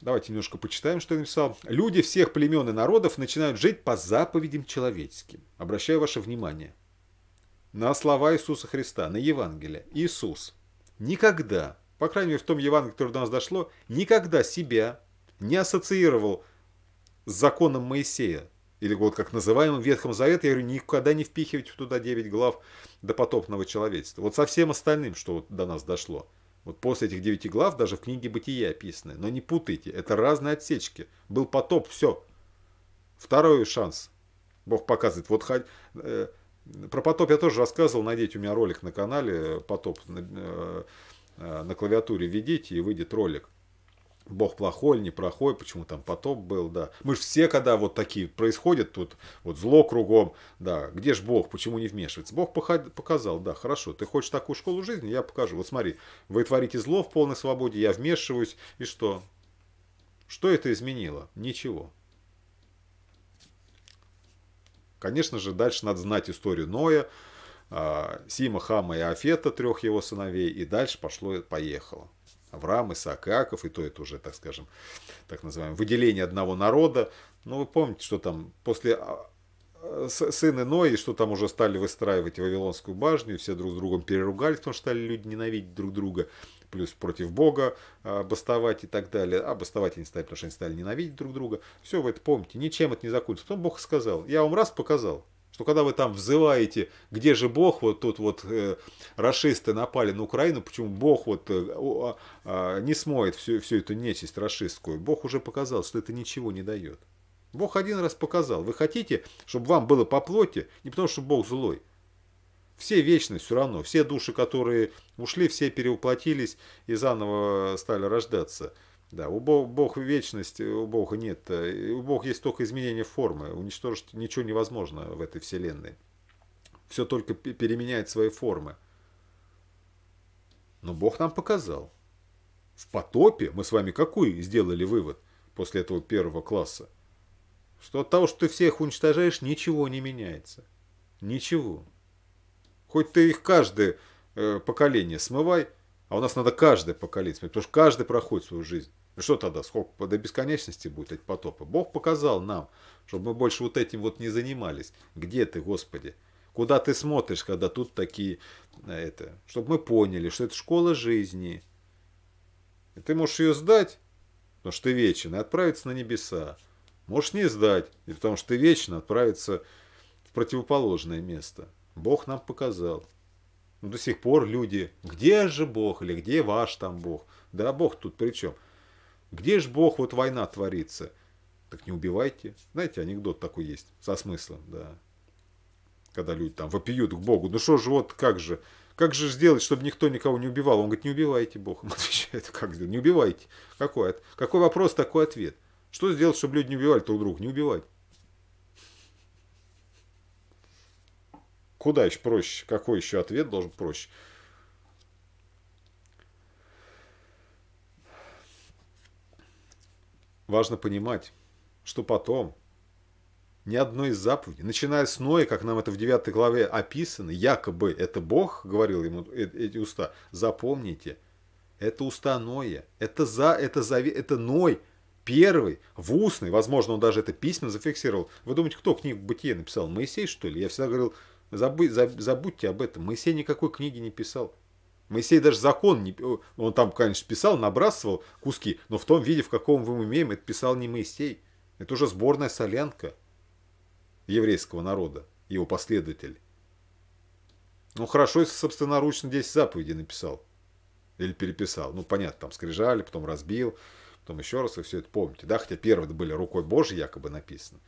Давайте немножко почитаем, что я написал. «Люди всех племен и народов начинают жить по заповедям человеческим». Обращаю ваше внимание на слова Иисуса Христа, на Евангелие. Иисус никогда, по крайней мере в том Евангелии, которое до нас дошло, никогда себя не ассоциировал с законом Моисея, или вот как называемым Ветхом Завете, я говорю, никогда не впихивать туда 9 глав до потопного человечества. Вот со всем остальным, что до нас дошло – вот после этих девяти глав даже в книге «Бытие» описаны. Но не путайте, это разные отсечки. Был потоп, все. Второй шанс. Бог показывает. Вот э, про потоп я тоже рассказывал. Найдите у меня ролик на канале «Потоп» э, э, на клавиатуре. Введите и выйдет ролик. Бог плохой или плохой, почему там потоп был, да. Мы же все, когда вот такие происходят, тут вот зло кругом, да, где же Бог, почему не вмешивается? Бог показал, да, хорошо, ты хочешь такую школу жизни, я покажу. Вот смотри, вы творите зло в полной свободе, я вмешиваюсь, и что? Что это изменило? Ничего. Конечно же, дальше надо знать историю Ноя, а, Сима, Хама и Афета, трех его сыновей, и дальше пошло, поехало. Авраам, Исаак, Иаков, и то это уже, так скажем, так называемое выделение одного народа. Ну, вы помните, что там после а, а, сына Ной, что там уже стали выстраивать Вавилонскую башню, все друг с другом переругались, потому что стали люди ненавидеть друг друга, плюс против Бога а, бастовать и так далее. А бастовать они стали, потому что они стали ненавидеть друг друга. Все вы это помните, ничем это не закончится. Потом Бог сказал, я вам раз показал, что ну, когда вы там взываете, где же Бог, вот тут вот э, расисты напали на Украину, почему Бог вот э, э, не смоет всю, всю эту нечисть расистскую, Бог уже показал, что это ничего не дает. Бог один раз показал. Вы хотите, чтобы вам было по плоти, не потому что Бог злой. Все вечно все равно, все души, которые ушли, все переуплотились и заново стали рождаться – да, у Бог, Бог вечность, у Бога нет. У Бога есть только изменение формы. Уничтожить ничего невозможно в этой вселенной. Все только переменяет свои формы. Но Бог нам показал. В потопе мы с вами какой сделали вывод после этого первого класса? Что от того, что ты всех уничтожаешь, ничего не меняется. Ничего. Хоть ты их каждое э, поколение смывай, а у нас надо каждое поколение смывать, потому что каждый проходит свою жизнь. Что тогда, сколько до бесконечности будет эти потопы? Бог показал нам, чтобы мы больше вот этим вот не занимались. Где ты, Господи? Куда ты смотришь, когда тут такие, э, это, чтобы мы поняли, что это школа жизни. И ты можешь ее сдать, потому что ты вечен, и отправиться на небеса. Можешь не сдать, и потому что ты вечно отправиться в противоположное место. Бог нам показал. до сих пор люди, где же Бог или где ваш там Бог? Да Бог тут при чем? Где ж Бог, вот война творится? Так не убивайте. Знаете, анекдот такой есть, со смыслом, да. Когда люди там вопиют к Богу, ну что же, вот как же, как же сделать, чтобы никто никого не убивал? Он говорит, не убивайте Бог. Он [laughs] отвечает, как сделать? Не убивайте. Какой, какой вопрос, такой ответ. Что сделать, чтобы люди не убивали друг друга? Не убивать. Куда еще проще? Какой еще ответ должен проще? Важно понимать, что потом ни одной из заповедей, начиная с Ноя, как нам это в 9 главе описано, якобы это Бог говорил ему э, эти уста, запомните, это уста Ноя, это, за, это, за это Ной, первый, в устный, возможно, он даже это письменно зафиксировал. Вы думаете, кто книгу «Бытие» написал? Моисей, что ли? Я всегда говорил, забудь, забудьте об этом, Моисей никакой книги не писал. Моисей даже закон, не, он там, конечно, писал, набрасывал куски, но в том виде, в каком мы умеем, это писал не Моисей. Это уже сборная солянка еврейского народа, его последователь. Ну, хорошо, если собственноручно 10 заповедей написал. Или переписал. Ну, понятно, там скрижали, потом разбил, потом еще раз, и все это помните. Да, хотя первые были рукой Божьей якобы написаны,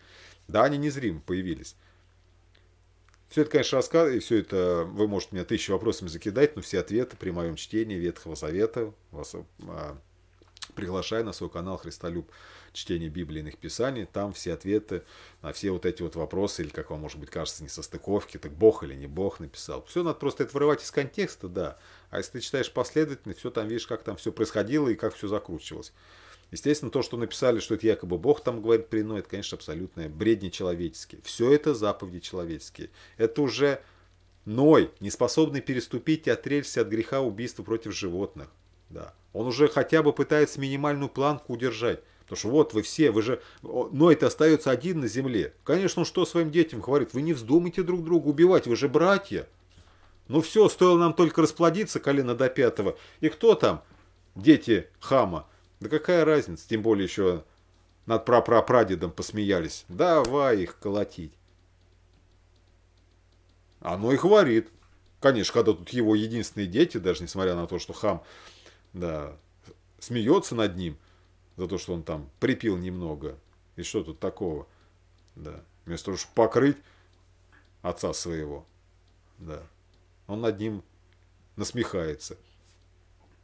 Да, они незримо появились. Все это, конечно, рассказ, и все это вы можете мне тысячи вопросами закидать, но все ответы при моем чтении Ветхого Завета вас а, приглашаю на свой канал Христолюб чтение Библии писаний. Там все ответы на все вот эти вот вопросы, или как вам, может быть, кажется, не со стыковки, так Бог или не Бог написал. Все надо просто это вырывать из контекста, да. А если ты читаешь последовательно, все там видишь, как там все происходило и как все закручивалось. Естественно, то, что написали, что это якобы Бог там говорит при конечно, абсолютное бредни человеческие. Все это заповеди человеческие. Это уже Ной, не способный переступить и отречься от греха убийства против животных. Да. Он уже хотя бы пытается минимальную планку удержать. Потому что вот вы все, вы же... Ной, это остается один на земле. Конечно, он что своим детям говорит? Вы не вздумайте друг друга убивать, вы же братья. Ну все, стоило нам только расплодиться, колено до пятого. И кто там? Дети Хама да какая разница, тем более еще над прапрапрадедом посмеялись. Давай их колотить. Оно и говорит. Конечно, когда тут его единственные дети, даже несмотря на то, что хам да, смеется над ним, за то, что он там припил немного. И что тут такого? Да. Вместо того, чтобы покрыть отца своего. Да. Он над ним насмехается.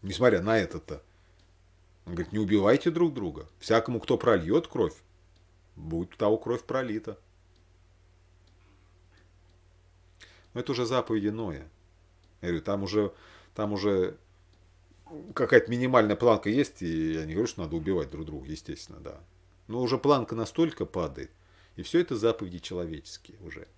Несмотря на это-то. Он говорит, не убивайте друг друга. Всякому, кто прольет кровь, будет того кровь пролита. Но это уже заповеди Ноя. Я говорю, там уже, там уже какая-то минимальная планка есть, и я не говорю, что надо убивать друг друга, естественно, да. Но уже планка настолько падает, и все это заповеди человеческие уже.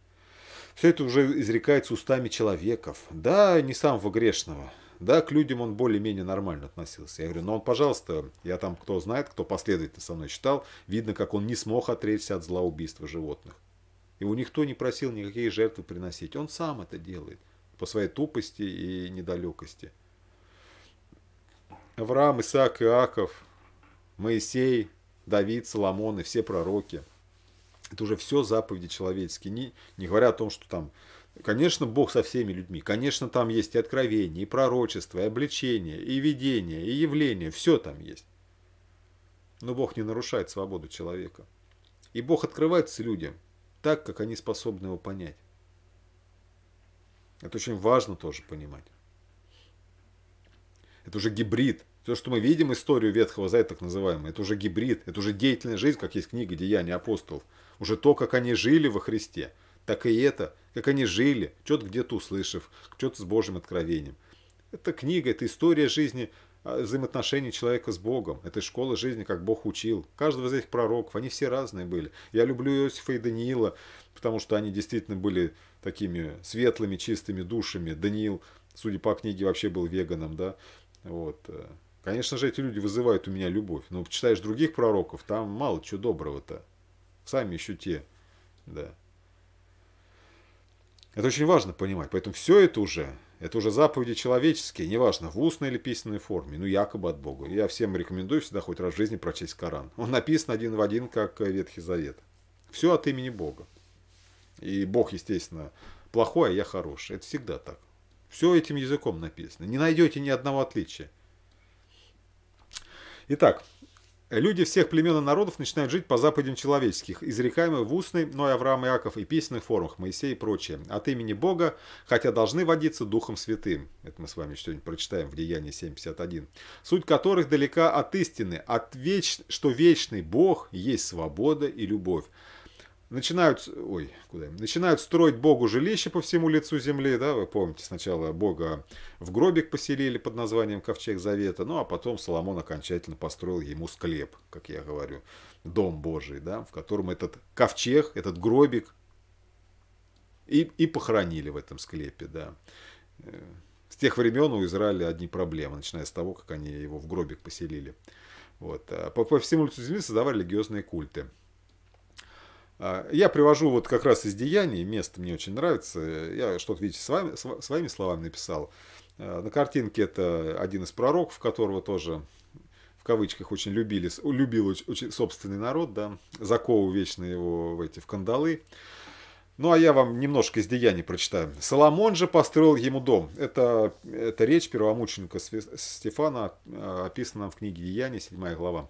Все это уже изрекается устами человеков. Да, не самого грешного, да, к людям он более-менее нормально относился. Я говорю, ну он, пожалуйста, я там, кто знает, кто последовательно со мной читал, видно, как он не смог отречься от зла убийства животных. Его никто не просил никакие жертвы приносить. Он сам это делает по своей тупости и недалекости. Авраам, Исаак, Иаков, Моисей, Давид, Соломон и все пророки. Это уже все заповеди человеческие. Не, не говоря о том, что там Конечно, Бог со всеми людьми. Конечно, там есть и откровение, и пророчество, и обличение, и видение, и явление. Все там есть. Но Бог не нарушает свободу человека. И Бог открывается людям так, как они способны его понять. Это очень важно тоже понимать. Это уже гибрид. То, что мы видим историю Ветхого Завета, так называемый, это уже гибрид, это уже деятельная жизнь, как есть книга «Деяния апостолов». Уже то, как они жили во Христе – так и это, как они жили, что-то где-то услышав, что-то с Божьим откровением. Это книга, это история жизни, а, взаимоотношений человека с Богом. Это школа жизни, как Бог учил. Каждого из этих пророков, они все разные были. Я люблю Иосифа и Даниила, потому что они действительно были такими светлыми, чистыми душами. Даниил, судя по книге, вообще был веганом, да. Вот. Э. Конечно же, эти люди вызывают у меня любовь. Но читаешь других пророков, там мало чего доброго-то. Сами еще те, да. Это очень важно понимать. Поэтому все это уже, это уже заповеди человеческие, неважно, в устной или письменной форме, ну якобы от Бога. Я всем рекомендую всегда хоть раз в жизни прочесть Коран. Он написан один в один, как э, Ветхий Завет. Все от имени Бога. И Бог, естественно, плохой, а я хороший. Это всегда так. Все этим языком написано. Не найдете ни одного отличия. Итак, Люди всех племен и народов начинают жить по западям человеческих, изрекаемые в устной, но и Авраам Иаков, и письменных формах, Моисей и прочее, от имени Бога, хотя должны водиться Духом Святым. Это мы с вами что-нибудь прочитаем в Деянии 7.51. Суть которых далека от истины, от веч... что вечный Бог есть свобода и любовь начинают, ой, куда, начинают строить Богу жилище по всему лицу земли, да, вы помните, сначала Бога в гробик поселили под названием Ковчег Завета, ну а потом Соломон окончательно построил ему склеп, как я говорю, дом Божий, да, в котором этот ковчег, этот гробик и, и похоронили в этом склепе, да. Э, с тех времен у Израиля одни проблемы, начиная с того, как они его в гробик поселили. Вот. А по, по всему лицу земли создавали религиозные культы. А, я привожу вот как раз из деяний, место мне очень нравится. Я что-то, видите, своими, своими словами написал. А, на картинке это один из пророков, которого тоже в кавычках очень любили, любил очень собственный народ, да, закову вечно его в эти в кандалы. Ну, а я вам немножко из деяний прочитаю. «Соломон же построил ему дом». Это, это речь первомученика Стефана, а, описана в книге «Деяния», 7 глава.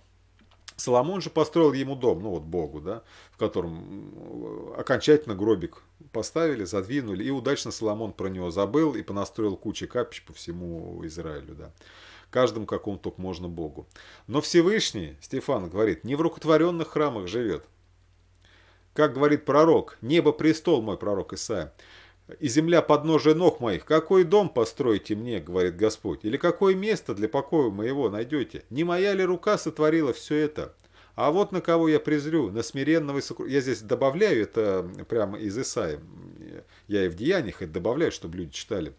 Соломон же построил ему дом, ну вот Богу, да, в котором окончательно гробик поставили, задвинули, и удачно Соломон про него забыл и понастроил кучи капищ по всему Израилю, да каждому какому только можно Богу. Но Всевышний, Стефан говорит, не в рукотворенных храмах живет. Как говорит пророк, небо престол мой пророк Исаия и земля подножия ног моих. Какой дом построите мне, говорит Господь, или какое место для покоя моего найдете? Не моя ли рука сотворила все это? А вот на кого я презрю, на смиренного и сокру... Я здесь добавляю это прямо из Исаия. Я и в Деяниях это добавляю, чтобы люди читали.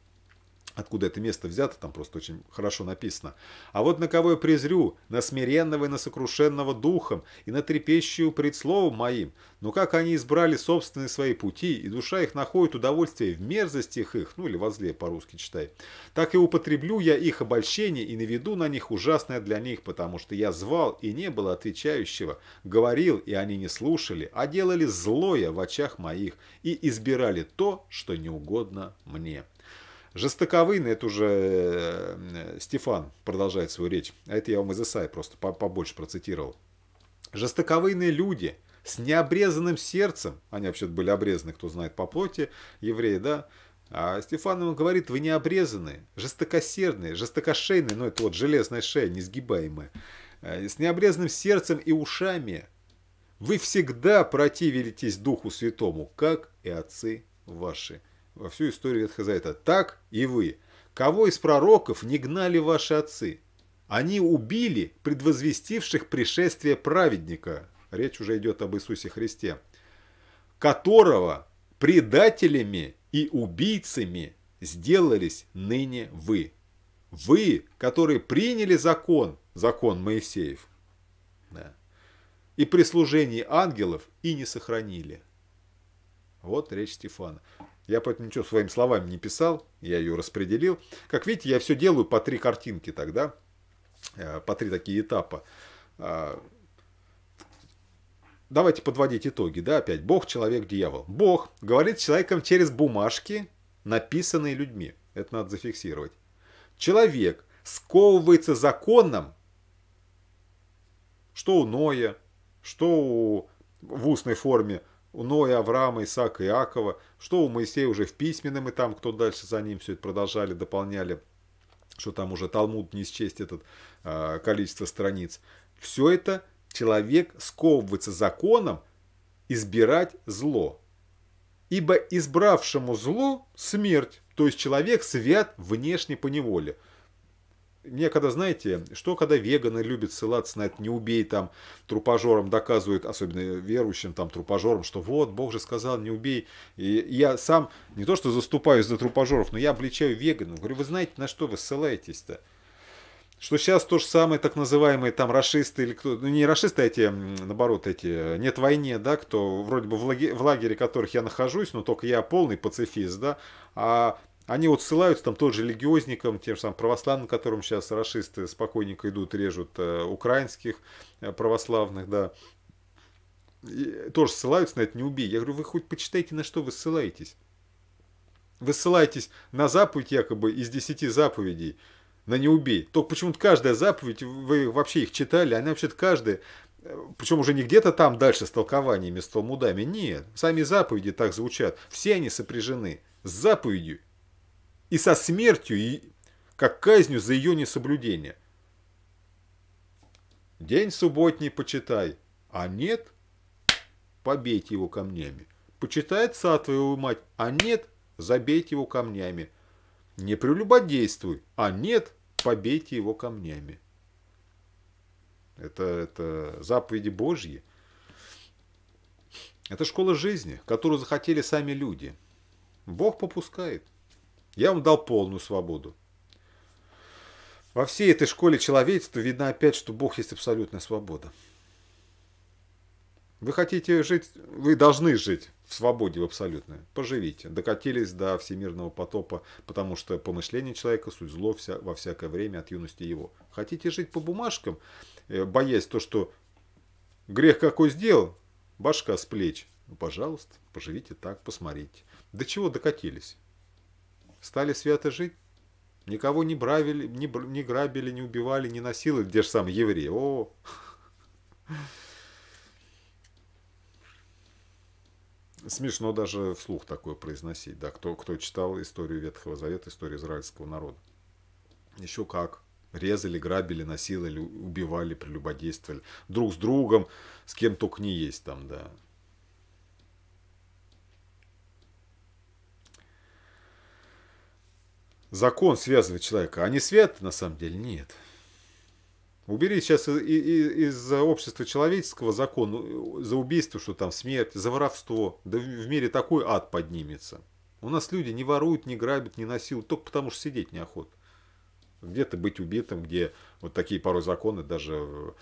Откуда это место взято, там просто очень хорошо написано. «А вот на кого я презрю, на смиренного и на сокрушенного духом, и на трепещую пред словом моим. Но как они избрали собственные свои пути, и душа их находит удовольствие в мерзостях их, ну или возле по-русски читай, так и употреблю я их обольщение и наведу на них ужасное для них, потому что я звал, и не было отвечающего, говорил, и они не слушали, а делали злое в очах моих, и избирали то, что не угодно мне». Жестоковыны, это уже э, Стефан продолжает свою речь, а это я вам из Исаи просто побольше процитировал. Жестоковыйные люди с необрезанным сердцем, они вообще были обрезаны, кто знает, по плоти, евреи, да, а Стефан ему говорит, вы необрезанные жестокосердные, жестокошейные, ну это вот железная шея, несгибаемая, «Э, с необрезанным сердцем и ушами. Вы всегда противились Духу Святому, как и отцы ваши во всю историю Ветхозавета. Так и вы. Кого из пророков не гнали ваши отцы? Они убили предвозвестивших пришествие праведника. Речь уже идет об Иисусе Христе. Которого предателями и убийцами сделались ныне вы. Вы, которые приняли закон, закон Моисеев, да, и при служении ангелов и не сохранили. Вот речь Стефана. Я поэтому ничего своими словами не писал, я ее распределил. Как видите, я все делаю по три картинки тогда, э, по три такие этапа. А, давайте подводить итоги, да, опять. Бог, человек, дьявол. Бог говорит с человеком через бумажки, написанные людьми. Это надо зафиксировать. Человек сковывается законом, что у Ноя, что у, в устной форме у Ноя, Авраама, Исаака, Иакова, что у Моисея уже в письменном, и там, кто дальше за ним все это продолжали, дополняли, что там уже Талмуд не счесть этот э, количество страниц. Все это человек сковывается законом избирать зло. Ибо избравшему зло смерть, то есть человек свят внешне по неволе – мне когда, знаете, что когда веганы любят ссылаться на это «не убей» там, трупожором, доказывают, особенно верующим там трупожором, что вот, Бог же сказал «не убей». И я сам не то что заступаюсь за трупожоров, но я обличаю веганов. Говорю, вы знаете, на что вы ссылаетесь-то? Что сейчас то же самое, так называемые там расисты или кто, ну не расисты, а эти, наоборот, эти, нет войне, да, кто вроде бы в лагере, в лагере которых я нахожусь, но только я полный пацифист, да, а они вот ссылаются там тоже религиозникам, тем же самым православным, которым сейчас расисты спокойненько идут, режут э, украинских э, православных, да. И тоже ссылаются на это, не убей. Я говорю, вы хоть почитайте, на что вы ссылаетесь. Вы ссылаетесь на заповедь якобы из десяти заповедей, на не убей. Только почему-то каждая заповедь, вы вообще их читали, она вообще-то каждая э, причем уже не где-то там дальше с толкованиями, с толмудами. Нет, сами заповеди так звучат. Все они сопряжены с заповедью и со смертью, и как казнью за ее несоблюдение. День субботний почитай, а нет, побейте его камнями. Почитает са твою мать, а нет, забейте его камнями. Не прелюбодействуй, а нет, побейте его камнями. Это, это заповеди Божьи. Это школа жизни, которую захотели сами люди. Бог попускает. Я вам дал полную свободу. Во всей этой школе человечества видно опять, что Бог есть абсолютная свобода. Вы хотите жить, вы должны жить в свободе в абсолютной. Поживите. Докатились до всемирного потопа, потому что помышление человека – суть зло вся, во всякое время от юности его. Хотите жить по бумажкам, э, боясь то, что грех какой сделал, башка с плеч. Ну, пожалуйста, поживите так, посмотрите. До чего докатились? Стали свято жить. Никого не, бравили, не, не грабили, не убивали, не насиловали. Где же сам евреи? О! Смешно даже вслух такое произносить. Да, кто, кто читал историю Ветхого Завета, историю израильского народа. Еще как. Резали, грабили, насиловали, убивали, прелюбодействовали. Друг с другом, с кем только не есть там, да. закон связывает человека, а не свет на самом деле нет. Убери сейчас из, из, из общества человеческого закон э, за убийство, что там смерть, за воровство. Да в мире такой ад поднимется. У нас люди не воруют, не грабят, не насилуют, только потому что сидеть неохота. Где-то быть убитым, где вот такие порой законы даже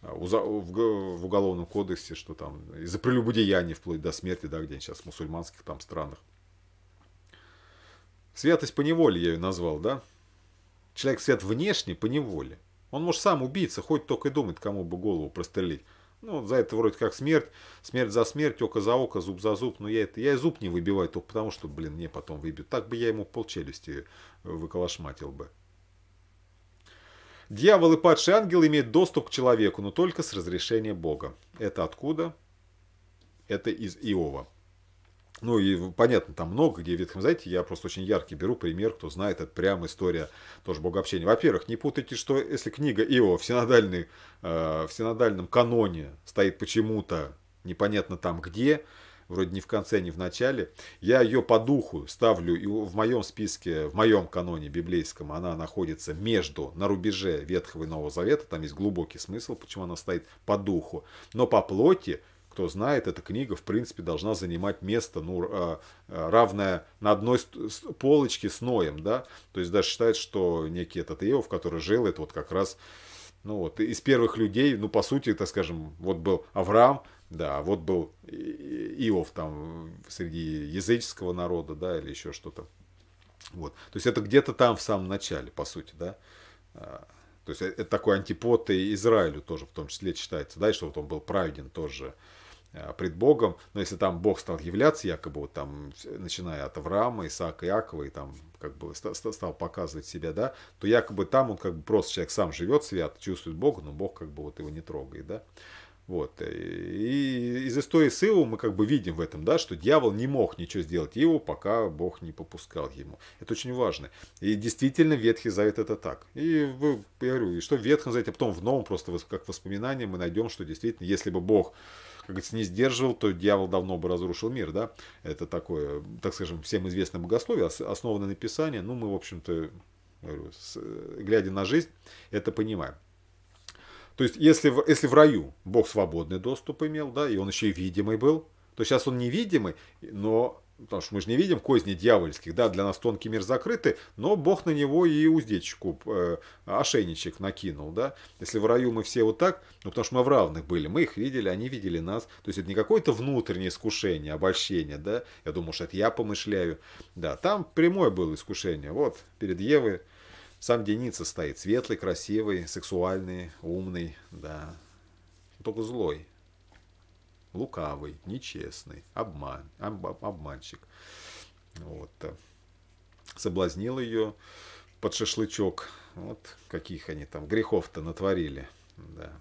в э, уголовном кодексе, что там из-за прелюбодеяния вплоть до смерти, да, где-нибудь сейчас в мусульманских там странах. Святость по неволе я ее назвал, да? Человек свят внешне по неволе. Он может сам убийца, хоть только и думает, кому бы голову прострелить. Ну, за это вроде как смерть, смерть за смерть, око за око, зуб за зуб. Но я, это, я и зуб не выбиваю только потому, что, блин, мне потом выбьют. Так бы я ему полчелюсти э, выколошматил бы. Дьявол и падший ангел имеют доступ к человеку, но только с разрешения Бога. Это откуда? Это из Иова. Ну и понятно, там много где в Ветхом Завете, я просто очень яркий беру пример, кто знает, это прям история тоже богообщения. Во-первых, не путайте, что если книга Ио в, синодальной, э, в синодальном каноне стоит почему-то непонятно там где, вроде не в конце, не в начале, я ее по духу ставлю, и в моем списке, в моем каноне библейском она находится между, на рубеже Ветхого и Нового Завета, там есть глубокий смысл, почему она стоит по духу, но по плоти кто знает, эта книга, в принципе, должна занимать место, ну, э, равное на одной полочке с Ноем, да. То есть даже считает, что некий этот Иов, который жил, это вот как раз, ну, вот из первых людей, ну, по сути, это, скажем, вот был Авраам, да, а вот был Иов там среди языческого народа, да, или еще что-то. Вот. То есть это где-то там в самом начале, по сути, да. А, то есть э, это такой антипод и Израилю тоже в том числе считается, да, и что вот он был праведен тоже Э, пред Богом, но если там Бог стал являться якобы, вот там, начиная от Авраама, Исаака, Иакова, и там как бы стал показывать себя, да, то якобы там он как бы просто человек сам живет свят, чувствует Бога, но Бог как бы вот его не трогает, да. Вот. Э, и из истории с Иовом мы как бы видим в этом, да, что дьявол не мог ничего сделать его, пока Бог не попускал ему. Это очень важно. И действительно Ветхий Завет это так. И вы, я говорю, и что в Ветхом Завете, а потом в Новом просто как воспоминание мы найдем, что действительно, если бы Бог как говорится, не сдерживал, то дьявол давно бы разрушил мир, да, это такое, так скажем, всем известное богословие, основанное на Писании, ну, мы, в общем-то, э, глядя на жизнь, это понимаем. То есть, если, если в раю Бог свободный доступ имел, да, и он еще и видимый был, то сейчас он невидимый, но потому что мы же не видим козни дьявольских, да, для нас тонкий мир закрыты, но Бог на него и уздечку, э, ошейничек накинул, да. Если в раю мы все вот так, ну, потому что мы в равных были, мы их видели, они видели нас, то есть это не какое-то внутреннее искушение, обольщение, да, я думал, что это я помышляю, да, там прямое было искушение, вот, перед Евой сам Деница стоит, светлый, красивый, сексуальный, умный, да, только злой, лукавый, нечестный, обман, обманщик. Вот. Соблазнил ее под шашлычок. Вот каких они там грехов-то натворили. Да.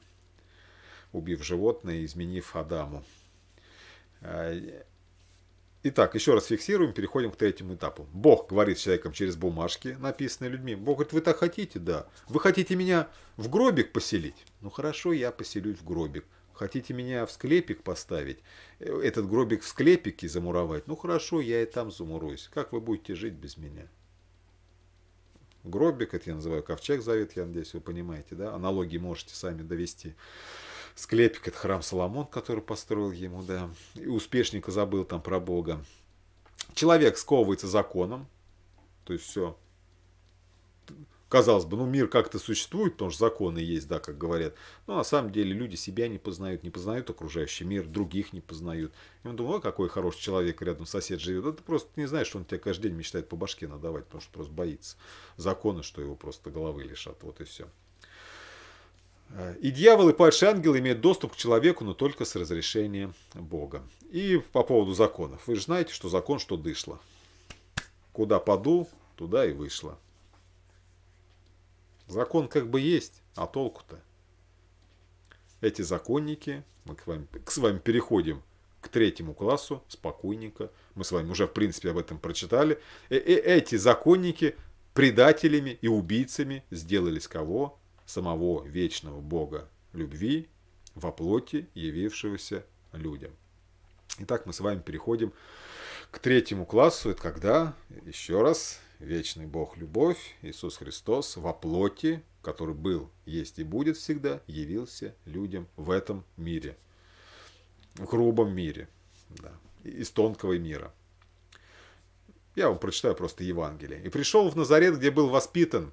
Убив животное, изменив Адаму. А, итак, еще раз фиксируем, переходим к третьему этапу. Бог говорит с человеком через бумажки, написанные людьми. Бог говорит, вы так хотите? Да. Вы хотите меня в гробик поселить? Ну хорошо, я поселюсь в гробик. Хотите меня в склепик поставить? Э, этот гробик в склепике замуровать? Ну хорошо, я и там замуруюсь. Как вы будете жить без меня? Гробик, это я называю ковчег завет, я надеюсь, вы понимаете, да? Аналогии можете сами довести. Склепик – это храм Соломон, который построил ему, да. И успешника забыл там про Бога. Человек сковывается законом, то есть все, казалось бы, ну мир как-то существует, потому что законы есть, да, как говорят. Но на самом деле люди себя не познают, не познают окружающий мир, других не познают. И он думал, какой хороший человек рядом сосед живет. А ты просто не знаешь, что он тебе каждый день мечтает по башке надавать, потому что просто боится закона, что его просто головы лишат. Вот и все. И дьявол, и падший ангел имеют доступ к человеку, но только с разрешения Бога. И по поводу законов. Вы же знаете, что закон, что дышло. Куда подул, туда и вышло. Закон как бы есть, а толку-то? Эти законники, мы к, вам, к с вами переходим к третьему классу, спокойненько, мы с вами уже в принципе об этом прочитали, э -э эти законники предателями и убийцами сделались кого? Самого вечного Бога любви во плоти, явившегося людям. Итак, мы с вами переходим к третьему классу. Это когда? Еще раз вечный Бог любовь, Иисус Христос во плоти, который был, есть и будет всегда, явился людям в этом мире, в грубом мире, да, из тонкого мира. Я вам прочитаю просто Евангелие. «И пришел в Назарет, где был воспитан».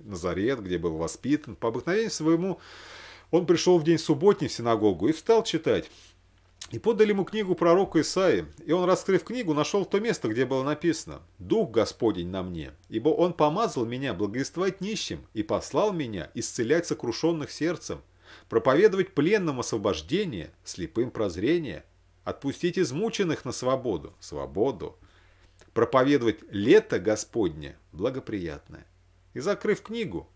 Назарет, где был воспитан. По обыкновению своему он пришел в день субботний в синагогу и встал читать. И подали ему книгу пророка Исаи, и он, раскрыв книгу, нашел то место, где было написано «Дух Господень на мне, ибо он помазал меня благовествовать нищим и послал меня исцелять сокрушенных сердцем, проповедовать пленным освобождение, слепым прозрение, отпустить измученных на свободу, свободу, проповедовать лето Господне благоприятное». И, закрыв книгу,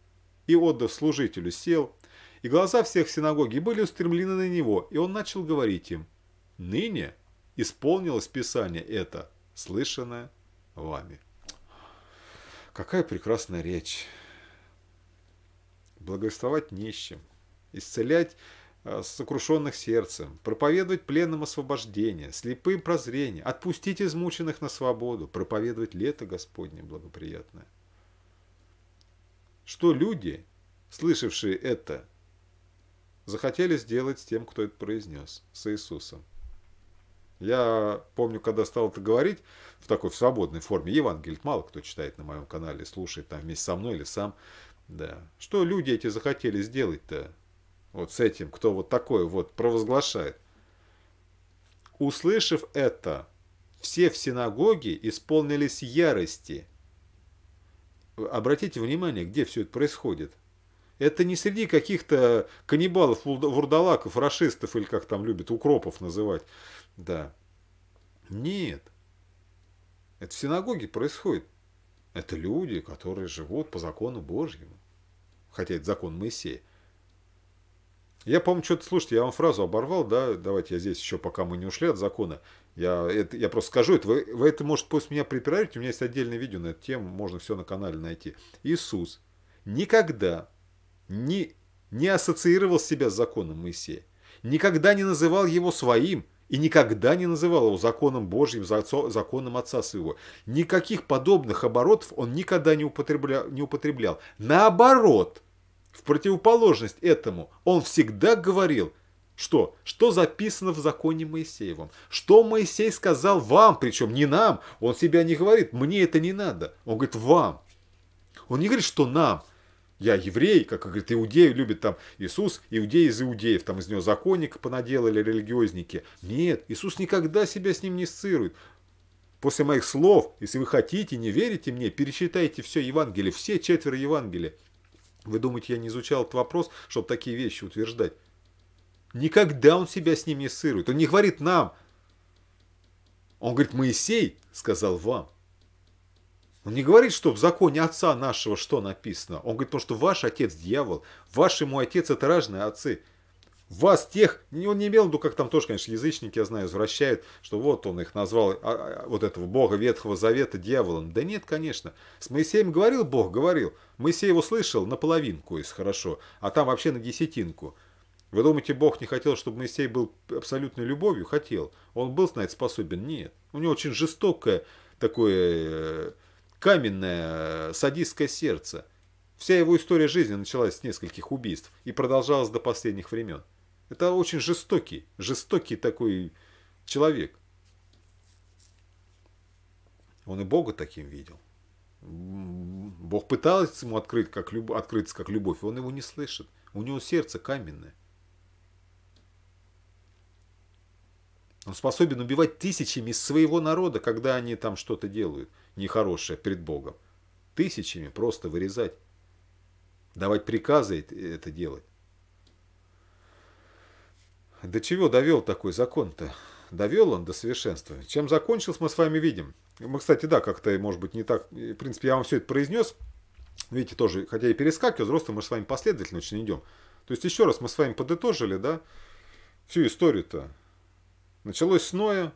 и отдав служителю, сел, и глаза всех синагоги были устремлены на него, и он начал говорить им – Ныне исполнилось Писание это, слышанное вами. Какая прекрасная речь. Благовествовать нищим, исцелять а, сокрушенных сердцем, проповедовать пленным освобождение, слепым прозрение, отпустить измученных на свободу, проповедовать лето Господне благоприятное. Что люди, слышавшие это, захотели сделать с тем, кто это произнес, с Иисусом. Я помню, когда стал это говорить в такой в свободной форме, Евангелие мало кто читает на моем канале, слушает там вместе со мной или сам. Да. Что люди эти захотели сделать-то? Вот с этим, кто вот такое вот провозглашает. Услышав это, все в синагоге исполнились ярости. Обратите внимание, где все это происходит. Это не среди каких-то каннибалов, вурдалаков, расистов или как там любят, укропов называть. Да. Нет. Это в синагоге происходит. Это люди, которые живут по закону Божьему. Хотя это закон Моисея. Я, по-моему, что-то, слушайте, я вам фразу оборвал, да, давайте я здесь еще, пока мы не ушли от закона, я, это, я просто скажу, это, вы, вы это, может, после меня припираете, у меня есть отдельное видео на эту тему, можно все на канале найти. Иисус никогда не, не ассоциировал себя с законом Моисея, никогда не называл его своим, и никогда не называл его законом Божьим, законом отца своего. Никаких подобных оборотов он никогда не употреблял. Не употреблял. Наоборот, в противоположность этому, он всегда говорил, что? Что записано в законе Моисеевом? Что Моисей сказал вам, причем не нам, он себя не говорит, мне это не надо. Он говорит, вам. Он не говорит, что нам, я еврей, как говорит, иудеи любят там Иисус, иудеи из иудеев, там из него законник понаделали, религиозники. Нет, Иисус никогда себя с ним не сцирует. После моих слов, если вы хотите, не верите мне, перечитайте все Евангелие, все четверо Евангелия. Вы думаете, я не изучал этот вопрос, чтобы такие вещи утверждать? Никогда он себя с ним не сырует. Он не говорит нам. Он говорит, Моисей сказал вам. Он ну, не говорит, что в законе отца нашего что написано. Он говорит, потому что ваш отец дьявол, ваш и мой отец это разные отцы. Вас тех, он не имел в виду, как там тоже, конечно, язычники, я знаю, извращают, что вот он их назвал, а, а, вот этого бога Ветхого Завета дьяволом. Да нет, конечно. С Моисеем говорил бог, говорил. Моисей его слышал наполовинку, если хорошо, а там вообще на десятинку. Вы думаете, Бог не хотел, чтобы Моисей был абсолютной любовью? Хотел. Он был, знаете, способен? Нет. У него очень жестокое такое э, каменное э, садистское сердце. Вся его история жизни началась с нескольких убийств и продолжалась до последних времен. Это очень жестокий, жестокий такой человек. Он и Бога таким видел. Бог пытался ему открыть, как люб... открыться как любовь, он его не слышит. У него сердце каменное. Он способен убивать тысячами своего народа, когда они там что-то делают нехорошее перед Богом. Тысячами просто вырезать. Давать приказы это делать. До чего довел такой закон-то? Довел он до совершенства. Чем закончился, мы с вами видим. Мы, кстати, да, как-то, может быть, не так... В принципе, я вам все это произнес. Видите, тоже, хотя и перескакиваю, взрослым мы с вами последовательно очень идем. То есть, еще раз, мы с вами подытожили, да, всю историю-то. Началось с Ноя,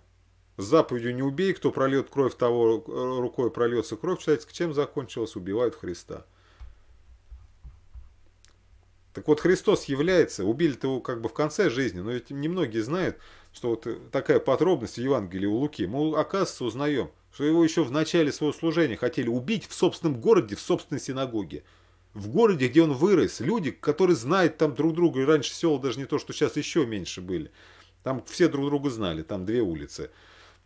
заповедью «Не убей, кто прольет кровь, того э, рукой прольется кровь», читайте, чем закончилось, убивают Христа. Так вот, Христос является, убили-то его как бы в конце жизни, но ведь немногие знают, что вот э, такая подробность в Евангелии у Луки. Мы, оказывается, узнаем, что его еще в начале своего служения хотели убить в собственном городе, в собственной синагоге. В городе, где он вырос, люди, которые знают там друг друга, и раньше села даже не то, что сейчас еще меньше были. Там все друг друга знали, там две улицы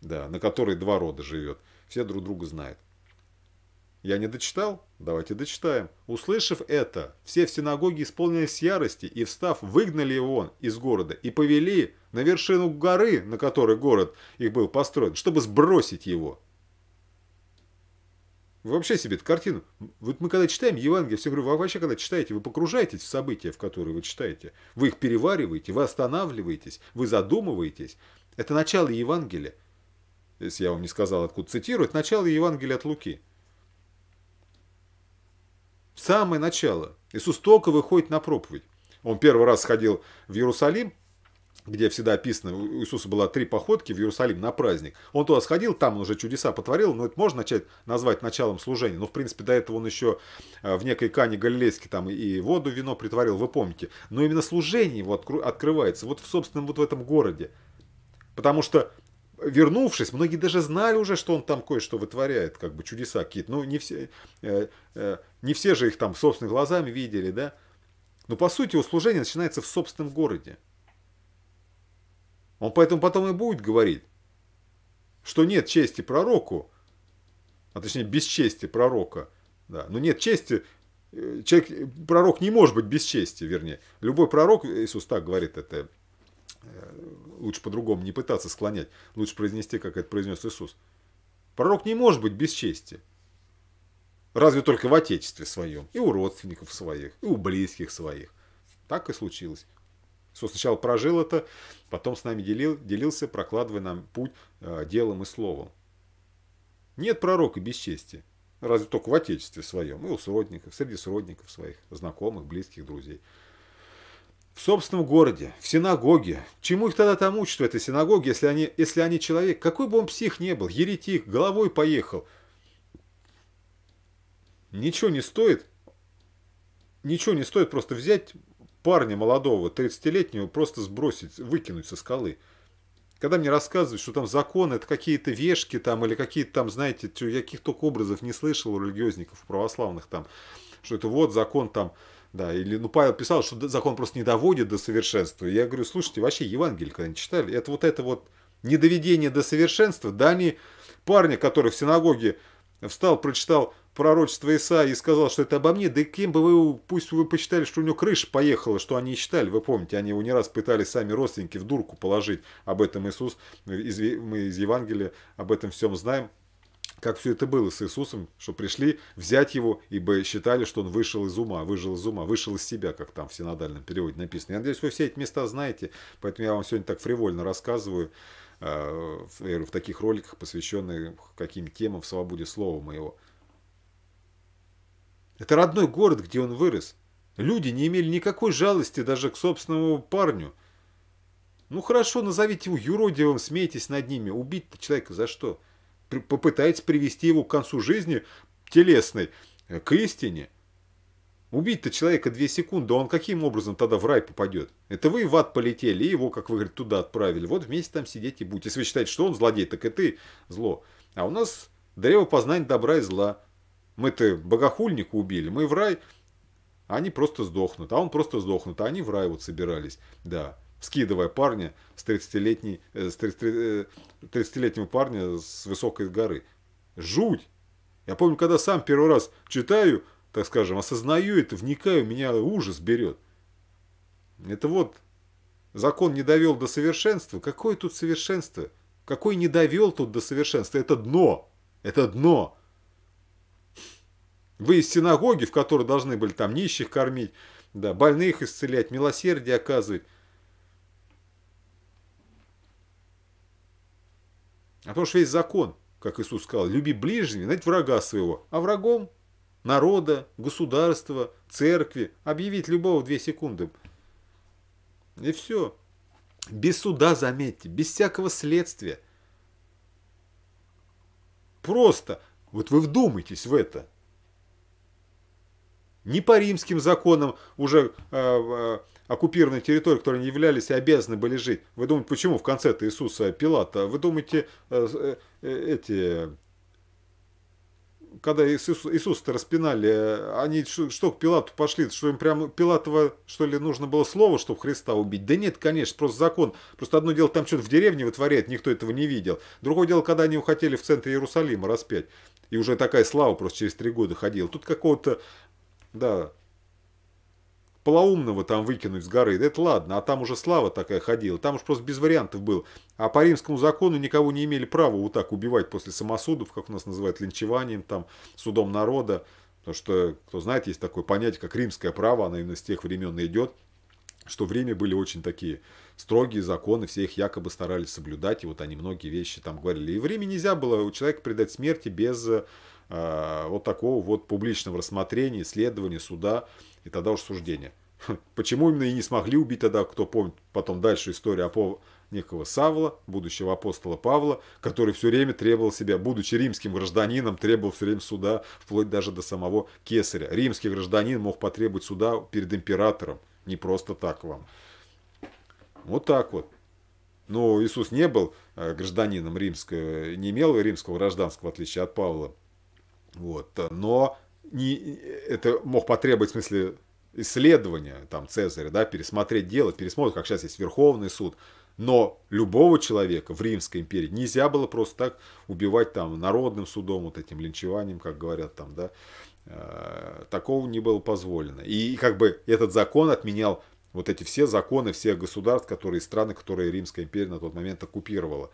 да, на которой два рода живет. Все друг друга знают. Я не дочитал? Давайте дочитаем. Услышав это, все в синагоге исполнились ярости и, встав, выгнали его он из города и повели на вершину горы, на которой город их был построен, чтобы сбросить его. Вы вообще себе эту картину... Вот мы когда читаем Евангелие, все говорю, вы вообще когда читаете, вы погружаетесь в события, в которые вы читаете. Вы их перевариваете, вы останавливаетесь, вы задумываетесь. Это начало Евангелия если я вам не сказал, откуда цитировать, начало Евангелия от Луки. самое начало. Иисус только выходит на проповедь. Он первый раз сходил в Иерусалим, где всегда описано, у Иисуса было три походки в Иерусалим на праздник. Он туда сходил, там он уже чудеса потворил, но это можно начать, назвать началом служения. Но, в принципе, до этого он еще э, в некой Кане Галилейской там и воду, вино притворил, вы помните. Но именно служение его открывается вот в собственном вот в этом городе. Потому что вернувшись, многие даже знали уже, что он там кое-что вытворяет, как бы чудеса какие-то. Ну, не все, э, э, не все же их там собственными глазами видели, да. Но по сути его служение начинается в собственном городе. Он поэтому потом и будет говорить, что нет чести пророку, а точнее без чести пророка. Да. Но нет чести, э, человек, пророк не может быть без чести, вернее. Любой пророк, Иисус так говорит это, лучше по-другому не пытаться склонять, лучше произнести, как это произнес Иисус. Пророк не может быть без чести. Разве только в отечестве своем, и у родственников своих, и у близких своих. Так и случилось. Иисус сначала прожил это, потом с нами делил, делился, прокладывая нам путь э, делом и словом. Нет пророка без чести. Разве только в отечестве своем, и у сродников, среди сродников своих, знакомых, близких, друзей. В собственном городе, в синагоге. Чему их тогда там учат в этой синагоге, если они, если они человек? Какой бы он псих не был, еретик, головой поехал. Ничего не стоит, ничего не стоит просто взять парня молодого, 30-летнего, просто сбросить, выкинуть со скалы. Когда мне рассказывают, что там законы, это какие-то вешки там, или какие-то там, знаете, я каких то образов не слышал у религиозников, православных там, что это вот закон там да, или, ну, Павел писал, что закон просто не доводит до совершенства. Я говорю, слушайте, вообще Евангелие когда-нибудь читали? Это вот это вот недоведение до совершенства, да, они парня, который в синагоге встал, прочитал пророчество Иса и сказал, что это обо мне, да и кем бы вы, пусть вы посчитали, что у него крыша поехала, что они считали, вы помните, они его не раз пытались сами родственники в дурку положить, об этом Иисус, мы из Евангелия об этом всем знаем, как все это было с Иисусом, что пришли взять его, ибо считали, что он вышел из ума, выжил из ума, вышел из себя, как там в синодальном переводе написано. Я надеюсь, вы все эти места знаете, поэтому я вам сегодня так фривольно рассказываю э, в, таких роликах, посвященных каким темам в свободе слова моего. Это родной город, где он вырос. Люди не имели никакой жалости даже к собственному парню. Ну хорошо, назовите его юродивым, смейтесь над ними. Убить-то человека за что? — попытается привести его к концу жизни телесной, э, к истине. Убить-то человека две секунды, он каким образом тогда в рай попадет? Это вы в ад полетели, и его, как вы говорите, туда отправили. Вот вместе там сидеть и будете. Если вы считаете, что он злодей, так и ты зло. А у нас древо познания добра и зла. Мы-то богохульника убили, мы в рай, а они просто сдохнут. А он просто сдохнут, а они в рай вот собирались. Да скидывая парня с 30-летней, э, с 30, 30 э, парня с высокой горы. Жуть! Я помню, когда сам первый раз читаю, так скажем, осознаю это, вникаю, меня ужас берет. Это вот закон не довел до совершенства. Какое тут совершенство? Какой не довел тут до совершенства? Это дно. Это дно. Вы из синагоги, в которой должны были там нищих кормить, да, больных исцелять, милосердие оказывать. А потому что весь закон, как Иисус сказал, люби ближнего, знать врага своего. А врагом народа, государства, церкви объявить любого в две секунды. И все. Без суда, заметьте, без всякого следствия. Просто, вот вы вдумайтесь в это. Не по римским законам уже э, оккупированной территории, которые не являлись и обязаны были жить. Вы думаете, почему в конце-то Иисуса Пилата? Вы думаете, э, э, э, эти когда Иисус, Иисуса-то распинали, они что, что к Пилату пошли? Что им прямо Пилатова, что ли, нужно было слово, чтобы Христа убить? Да нет, конечно, просто закон. Просто одно дело, там что-то в деревне вытворяет, никто этого не видел. Другое дело, когда они его хотели в центре Иерусалима распять. И уже такая слава просто через три года ходила. Тут какого-то, да, полоумного там выкинуть с горы, это ладно, а там уже слава такая ходила, там уж просто без вариантов был. А по римскому закону никого не имели права вот так убивать после самосудов, как у нас называют линчеванием, там, судом народа. Потому что, кто знает, есть такое понятие, как римское право, оно именно с тех времен идет, что в Риме были очень такие строгие законы, все их якобы старались соблюдать, и вот они многие вещи там говорили. И в Риме нельзя было у человека предать смерти без э, вот такого вот публичного рассмотрения, исследования, суда. И тогда уж суждение. Хм, почему именно и не смогли убить тогда, кто помнит потом дальше историю о некого Савла, будущего апостола Павла, который все время требовал себя, будучи римским гражданином, требовал все время суда, вплоть даже до самого кесаря. Римский гражданин мог потребовать суда перед императором, не просто так вам. Вот так вот. Но Иисус не был э, гражданином римского, не имел римского гражданского, в отличие от Павла. Вот. Но не, это мог потребовать, в смысле, исследования там, Цезаря, да, пересмотреть дело, пересмотр, как сейчас есть Верховный суд. Но любого человека в Римской империи нельзя было просто так убивать там народным судом, вот этим линчеванием, как говорят там, да. Э, такого не было позволено. И как бы этот закон отменял вот эти все законы всех государств, которые страны, которые Римская империя на тот момент оккупировала.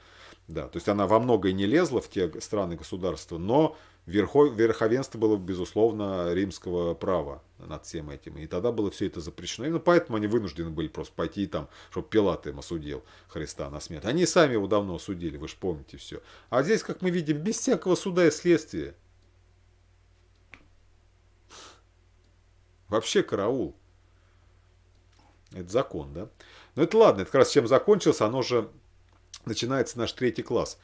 Да, то есть она во многое не лезла в те страны государства, но верховенство было, безусловно, римского права над всем этим. И тогда было все это запрещено. Именно поэтому они вынуждены были просто пойти там, чтобы Пилат им осудил Христа на смерть. Они сами его давно осудили, вы же помните все. А здесь, как мы видим, без всякого суда и следствия. Вообще караул. Это закон, да? Но ну, это ладно, это как раз чем закончился, оно же начинается наш третий класс.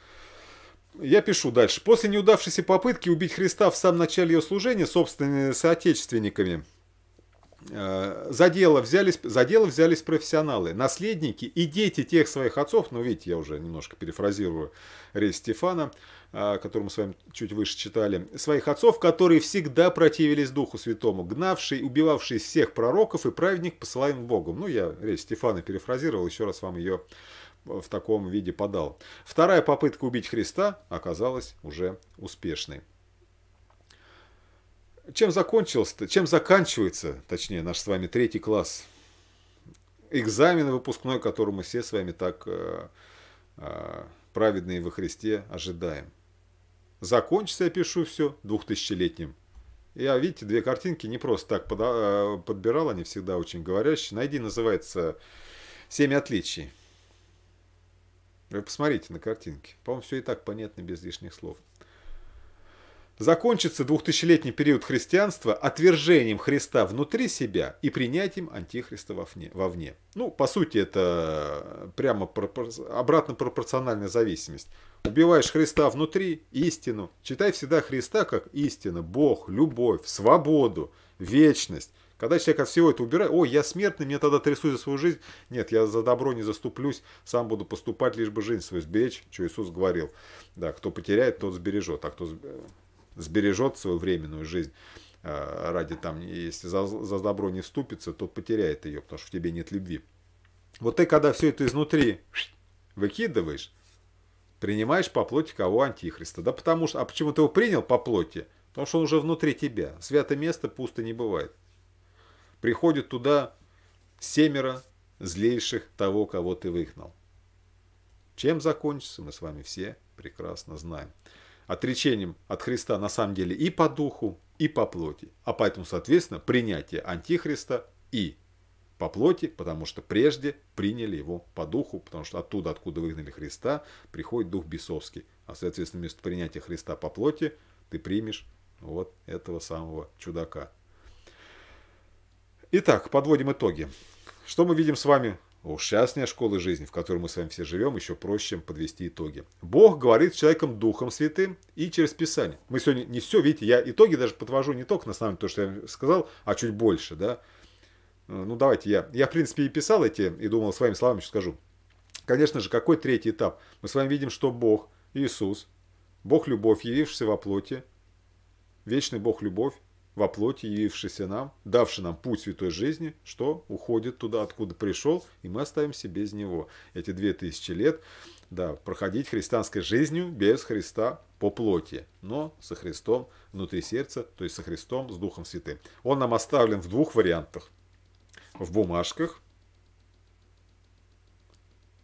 Я пишу дальше. После неудавшейся попытки убить Христа в самом начале ее служения собственными соотечественниками, э, за дело, взялись, за дело взялись профессионалы, наследники и дети тех своих отцов, ну, видите, я уже немножко перефразирую речь Стефана, э, которую мы с вами чуть выше читали, своих отцов, которые всегда противились Духу Святому, гнавший, убивавший всех пророков и праведник, посылаем Богом. Ну, я речь Стефана перефразировал, еще раз вам ее в таком виде подал. Вторая попытка убить Христа оказалась уже успешной. Чем закончился, чем заканчивается, точнее, наш с вами третий класс? Экзамен выпускной, мы все с вами так э, э, праведные во Христе ожидаем. Закончится, я пишу все двухтысячелетним. Я, видите, две картинки не просто так э, подбирал, они всегда очень говорящие. Найди, называется «Семь отличий». Вы посмотрите на картинки. По-моему, все и так понятно без лишних слов. Закончится двухтысячелетний период христианства отвержением Христа внутри себя и принятием Антихриста вовне. вовне. Ну, по сути, это э, прямо пропор... обратно пропорциональная зависимость. Убиваешь Христа внутри – истину. Читай всегда Христа как истину, Бог, любовь, свободу, вечность. Когда человек от всего это убирает, ой, я смертный, мне тогда трясу за свою жизнь. Нет, я за добро не заступлюсь, сам буду поступать, лишь бы жизнь свою сберечь, что Иисус говорил. Да, кто потеряет, тот сбережет, а кто сбережет свою временную жизнь э, ради там, если за, за добро не вступится, тот потеряет ее, потому что в тебе нет любви. Вот ты, когда все это изнутри выкидываешь, принимаешь по плоти кого антихриста. Да потому что, а почему ты его принял по плоти? Потому что он уже внутри тебя. Святое место пусто не бывает. Приходит туда семеро злейших того, кого ты выгнал. Чем закончится, мы с вами все прекрасно знаем. Отречением от Христа на самом деле и по духу, и по плоти. А поэтому, соответственно, принятие Антихриста и по плоти, потому что прежде приняли его по духу, потому что оттуда, откуда выгнали Христа, приходит дух бесовский. А, соответственно, вместо принятия Христа по плоти ты примешь вот этого самого чудака. Итак, подводим итоги. Что мы видим с вами? Ужасная школы жизни, в которой мы с вами все живем, еще проще чем подвести итоги. Бог говорит с человеком Духом Святым и через Писание. Мы сегодня не все, видите, я итоги даже подвожу не только на самом то, что я сказал, а чуть больше, да. Э, ну, давайте я. Я, в принципе, и писал эти, и думал, своими словами еще скажу. Конечно же, какой третий этап? Мы с вами видим, что Бог, Иисус, Бог любовь, явившийся во плоти, вечный Бог любовь, во плоти, явившийся нам, давший нам путь святой жизни, что уходит туда, откуда пришел, и мы остаемся без него. Эти две тысячи лет, да, проходить христианской жизнью без Христа по плоти, но со Христом внутри сердца, то есть со Христом, с Духом Святым. Он нам оставлен в двух вариантах. В бумажках,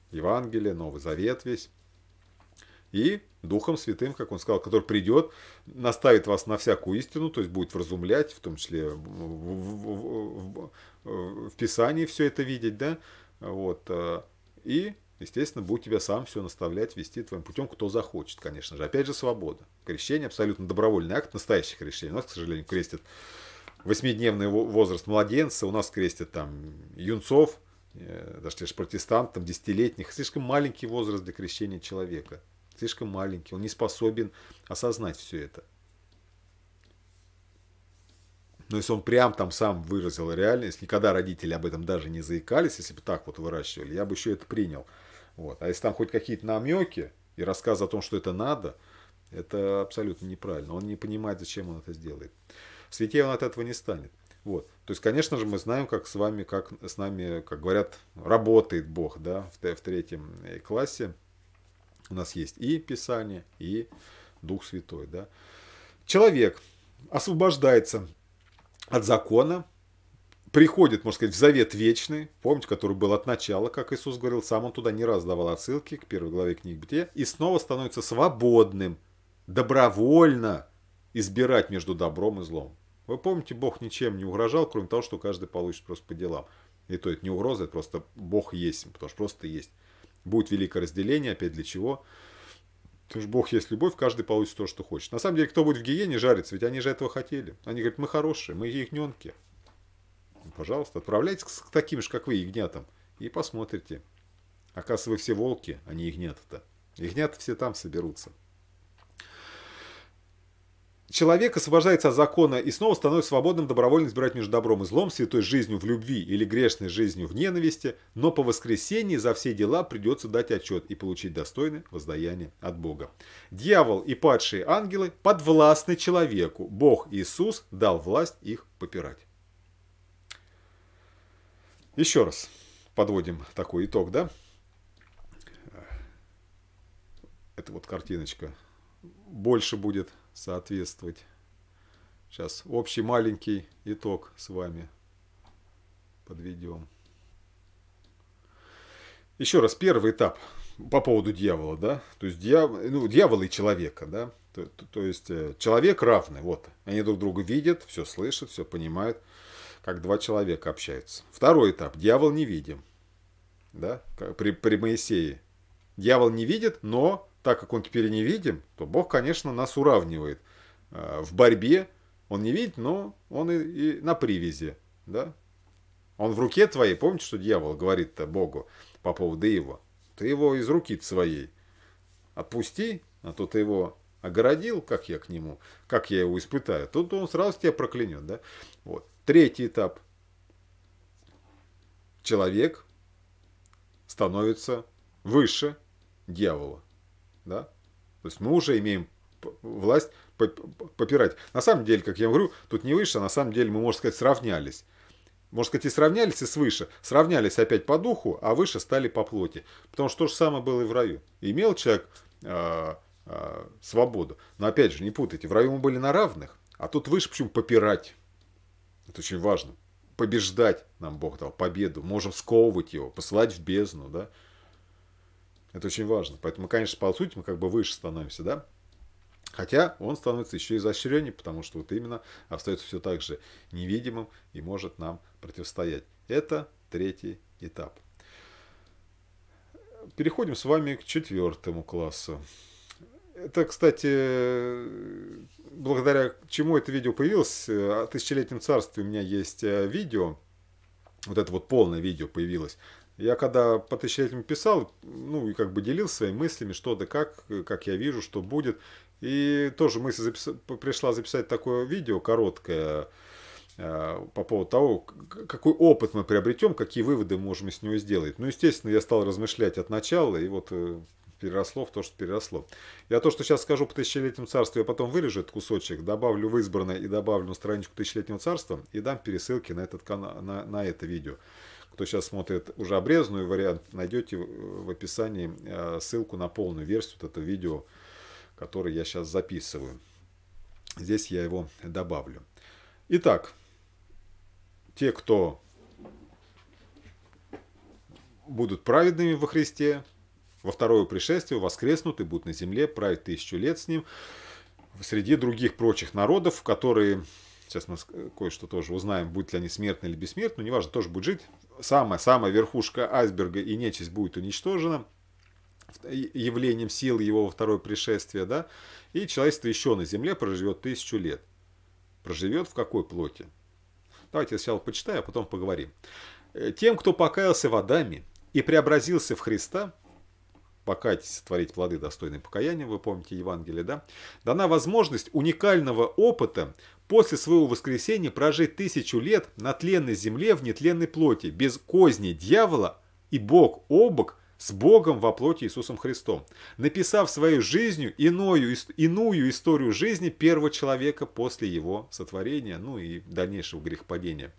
Евангелие, Новый Завет весь, и Духом Святым, как он сказал, который придет, наставит вас на всякую истину, то есть будет вразумлять, в том числе в, в, в, в Писании все это видеть, да, вот, э, и, естественно, будет тебя сам все наставлять, вести твоим путем, кто захочет, конечно же. Опять же, свобода. Крещение абсолютно добровольный акт, настоящий крещение. У нас, к сожалению, крестят восьмидневный возраст младенца, у нас крестят там юнцов, э, даже те лишь протестантам, десятилетних. Слишком маленький возраст для крещения человека слишком маленький, он не способен осознать все это. Но если он прям там сам выразил реальность, никогда родители об этом даже не заикались, если бы так вот выращивали, я бы еще это принял. Вот. А если там хоть какие-то намеки и рассказ о том, что это надо, это абсолютно неправильно. Он не понимает, зачем он это сделает. Святее он от этого не станет. Вот. То есть, конечно же, мы знаем, как с вами, как с нами, как говорят, работает Бог, да, в, в третьем э, классе. У нас есть и Писание, и Дух Святой. Да? Человек освобождается от закона, приходит, можно сказать, в завет вечный, помните, который был от начала, как Иисус говорил, сам он туда не раз давал отсылки к первой главе книги Бытия, и снова становится свободным, добровольно избирать между добром и злом. Вы помните, Бог ничем не угрожал, кроме того, что каждый получит просто по делам. И то это не угроза, это просто Бог есть, потому что просто есть. Будет великое разделение, опять для чего? Потому что Бог есть любовь, каждый получит то, что хочет. На самом деле, кто будет в гиене жариться, ведь они же этого хотели. Они говорят, мы хорошие, мы ягненки. Ну, пожалуйста, отправляйтесь к таким же, как вы, ягнятам, и посмотрите. Оказывается, вы все волки, а не ягнята-то. Ягнята все там соберутся. Человек освобождается от закона и снова становится свободным добровольно избирать между добром и злом, святой жизнью в любви или грешной жизнью в ненависти, но по воскресении за все дела придется дать отчет и получить достойное воздаяние от Бога. Дьявол и падшие ангелы подвластны человеку. Бог Иисус дал власть их попирать. Еще раз подводим такой итог, да? Это вот картиночка. Больше будет соответствовать. Сейчас общий маленький итог с вами подведем. Еще раз, первый этап по поводу дьявола, да, то есть дьявол, ну, дьявол и человека, да, то, то, то есть э, человек равный, вот, они друг друга видят, все слышат, все понимают, как два человека общаются. Второй этап, дьявол не видим, да, при, при Моисее. Дьявол не видит, но так как он теперь не видим, то Бог, конечно, нас уравнивает а, в борьбе. Он не видит, но он и, и на привязи. Да? Он в руке твоей. Помните, что дьявол говорит Богу по поводу его? Ты его из руки своей отпусти, а то ты его огородил, как я к нему, как я его испытаю. Тут он сразу тебя проклянет. Да? Вот. Третий этап. Человек становится выше дьявола. Да? То есть мы уже имеем власть попирать. На самом деле, как я говорю, тут не выше, а на самом деле мы, можно сказать, сравнялись. Можно сказать, и сравнялись, и свыше. Сравнялись опять по духу, а выше стали по плоти. Потому что то же самое было и в раю. Имел человек э, э, свободу. Но опять же, не путайте, в раю мы были на равных, а тут выше почему попирать. Это очень важно. Побеждать нам Бог дал победу. Можем сковывать его, посылать в бездну. Да? Это очень важно. Поэтому, конечно, по сути, мы как бы выше становимся, да? Хотя он становится еще изощреннее, потому что вот именно остается все так же невидимым и может нам противостоять. Это третий этап. Переходим с вами к четвертому классу. Это, кстати, благодаря чему это видео появилось. О тысячелетнем царстве у меня есть э, видео. Вот это вот полное видео появилось. Я когда по тысячелетию писал, ну и как бы делился своими мыслями, что да как, как я вижу, что будет. И тоже мысль запис... пришла записать такое видео короткое э, по поводу того, какой опыт мы приобретем, какие выводы можем из него сделать. Ну, естественно, я стал размышлять от начала, и вот э, переросло в то, что переросло. Я то, что сейчас скажу по тысячелетнему царству, я потом вырежу этот кусочек, добавлю в избранное и добавлю на страничку тысячелетнего царства и дам пересылки на, этот кан... на, на это видео кто сейчас смотрит уже обрезанную вариант, найдете в описании э, ссылку на полную версию вот этого видео, которое я сейчас записываю. Здесь я его добавлю. Итак, те, кто будут праведными во Христе, во второе пришествие воскреснут и будут на земле править тысячу лет с ним, среди других прочих народов, которые сейчас мы э, кое-что тоже узнаем, будет ли они смертны или бессмертны, неважно, тоже будет жить. Самая-самая верхушка айсберга и нечисть будет уничтожена явлением силы его во второе пришествие, да, и человечество еще на земле проживет тысячу лет. Проживет в какой плоти? Давайте я сначала почитаю, а потом поговорим. Э, тем, кто покаялся водами и преобразился в Христа, покайтесь, творить плоды достойные покаяния, вы помните Евангелие, да, дана возможность уникального опыта после своего воскресения прожить тысячу лет на тленной земле в нетленной плоти, без козни дьявола и бог о бок с Богом во плоти Иисусом Христом, написав свою жизнью иную, иную историю жизни первого человека после его сотворения, ну и дальнейшего грехопадения.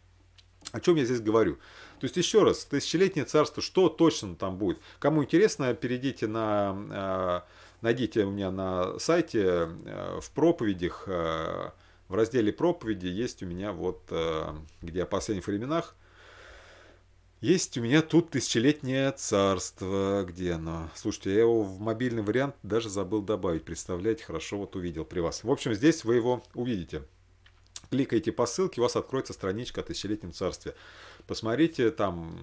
О чем я здесь говорю? То есть, еще раз, тысячелетнее царство, что точно там будет? Кому интересно, перейдите на... А, найдите у меня на сайте э, в проповедях э, в разделе проповеди есть у меня вот, э, где о последних временах, есть у меня тут тысячелетнее царство. Где оно? Слушайте, я его в мобильный вариант даже забыл добавить. Представляете, хорошо вот увидел при вас. В общем, здесь вы его увидите. Кликайте по ссылке, у вас откроется страничка о тысячелетнем царстве. Посмотрите, там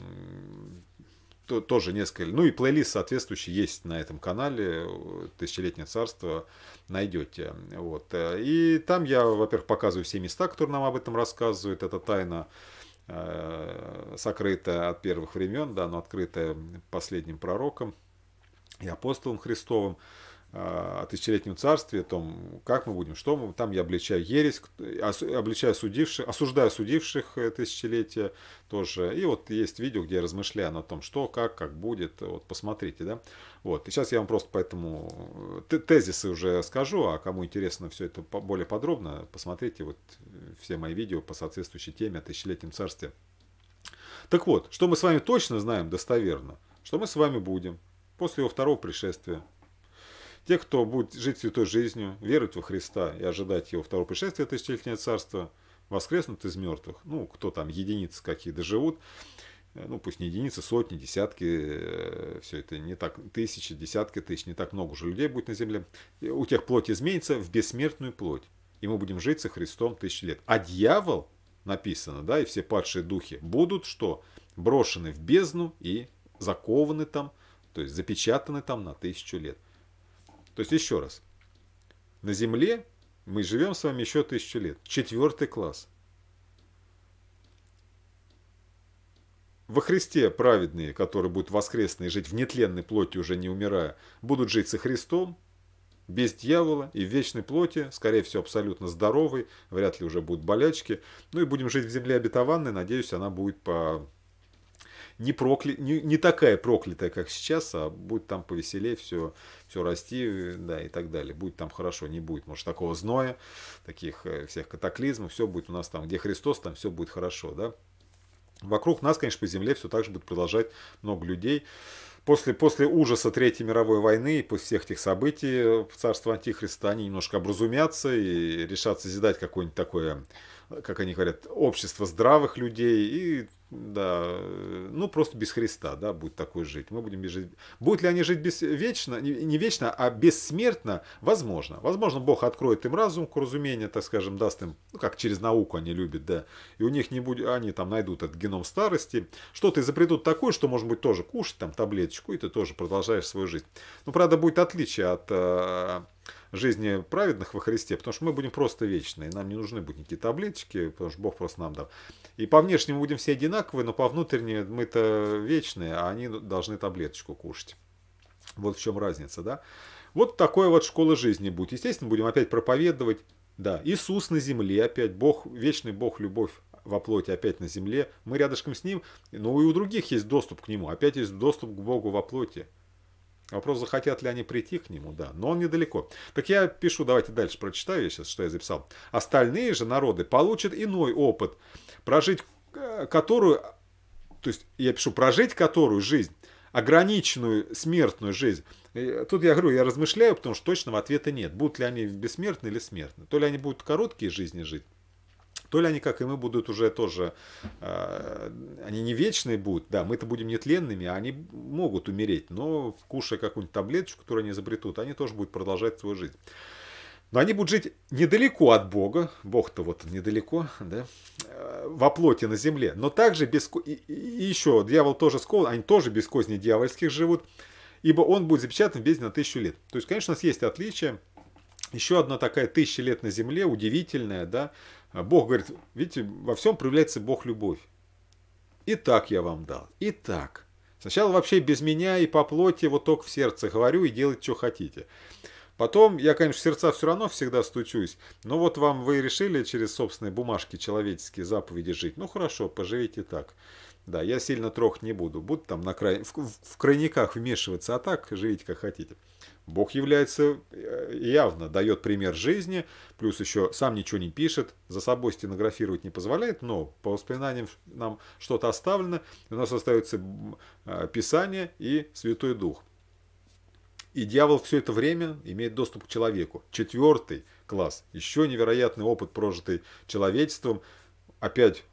то, тоже несколько. Ну и плейлист соответствующий есть на этом канале «Тысячелетнее царство» найдете. Вот. И там я, во-первых, показываю все места, которые нам об этом рассказывают. Это тайна э, сокрытая от первых времен, да, но открытая последним пророком и апостолом Христовым. А, о тысячелетнем царстве, о том, как мы будем, что мы. Там я обличаю ересь, обличаю судивших, осуждаю судивших э, тысячелетия тоже. И вот есть видео, где я размышляю о том, что, как, как будет. Вот посмотрите, да. Вот. И сейчас я вам просто поэтому э, тезисы уже скажу, а кому интересно все это более подробно, посмотрите вот э, все мои видео по соответствующей теме о тысячелетнем царстве. Так вот, что мы с вами точно знаем достоверно, что мы с вами будем после его второго пришествия – те, кто будет жить святой жизнью, верить во Христа и ожидать его второго пришествия тысячелетнего царства, воскреснут из мертвых. Ну, кто там, единицы какие доживут. Э, ну, пусть не единицы, сотни, десятки, э, все это не так, тысячи, десятки тысяч, не так много уже людей будет на земле. У тех плоть изменится в бессмертную плоть. И мы будем жить со Христом тысячи лет. А дьявол, написано, да, и все падшие духи будут что? Брошены в бездну и закованы там, то есть запечатаны там на тысячу лет. То есть еще раз, на Земле мы живем с вами еще тысячу лет. Четвертый класс. Во Христе праведные, которые будут воскресные жить в нетленной плоти, уже не умирая, будут жить со Христом, без дьявола и в вечной плоти, скорее всего, абсолютно здоровый, вряд ли уже будут болячки. Ну и будем жить в земле обетованной, надеюсь, она будет по не, прокля... не, не такая проклятая, как сейчас, а будет там повеселее, все, все расти, да, и так далее. Будет там хорошо, не будет, может, такого зноя, таких э, всех катаклизмов, все будет у нас там, где Христос, там все будет хорошо, да. Вокруг нас, конечно, по земле все так же будет продолжать много людей. После, после ужаса Третьей мировой войны, после всех этих событий э, в царство Антихриста, они немножко образумятся и решат созидать какое-нибудь такое, как они говорят, общество здравых людей. И да, э, ну просто без Христа, да, будет такой жить. Мы будем жить. Будут ли они жить без, вечно, не, не вечно, а бессмертно? Возможно. Возможно, Бог откроет им разум к разумению, так скажем, даст им, ну как через науку они любят, да. И у них не будет, а они там найдут этот геном старости. Что-то изобретут такое, что, может быть, тоже кушать, там, таблеточку, и ты тоже продолжаешь свою жизнь. Но, ну, правда, будет отличие от э, жизни праведных во Христе, потому что мы будем просто вечные, нам не нужны будут никакие таблеточки, потому что Бог просто нам дал. И по внешнему будем все одинаковые, но по внутреннему мы-то вечные, а они должны таблеточку кушать. Вот в чем разница, да? Вот такой вот школа жизни будет. Естественно, будем опять проповедовать. Да, Иисус на земле опять, Бог, вечный Бог, любовь во плоти опять на земле. Мы рядышком с Ним, но и у других есть доступ к Нему. Опять есть доступ к Богу во плоти. Вопрос, захотят ли они прийти к нему, да, но он недалеко. Так я пишу, давайте дальше прочитаю я сейчас, что я записал. Остальные же народы получат иной опыт, прожить э, которую, то есть я пишу, прожить которую жизнь, ограниченную смертную жизнь. Тут я говорю, я размышляю, потому что точного ответа нет, будут ли они бессмертны или смертны. То ли они будут короткие жизни жить, то ли они, как и мы, будут уже тоже, э, они не вечные будут, да, мы-то будем нетленными, а они могут умереть, но кушая какую-нибудь таблеточку, которую они изобретут, они тоже будут продолжать свою жизнь. Но они будут жить недалеко от Бога, Бог-то вот недалеко, да, э, во плоти на земле, но также без... И, и еще, дьявол тоже скован, они тоже без козни дьявольских живут, ибо он будет запечатан без на тысячу лет. То есть, конечно, у нас есть отличие Еще одна такая тысяча лет на Земле, удивительная, да, а Бог говорит, видите, во всем проявляется Бог любовь. И так я вам дал, и так. Сначала вообще без меня и по плоти, вот только в сердце говорю и делать, что хотите. Потом, я, конечно, в сердца все равно всегда стучусь, но вот вам вы решили через собственные бумажки человеческие заповеди жить. Ну хорошо, поживите так. Да, я сильно трох не буду, буду там на край... в, в, в крайниках вмешиваться, а так живите как хотите. Бог является э, явно, дает пример жизни, плюс еще сам ничего не пишет, за собой стенографировать не позволяет, но по воспоминаниям нам что-то оставлено, у нас остается э, Писание и Святой Дух. И дьявол все это время имеет доступ к человеку. Четвертый класс, еще невероятный опыт, прожитый человечеством, опять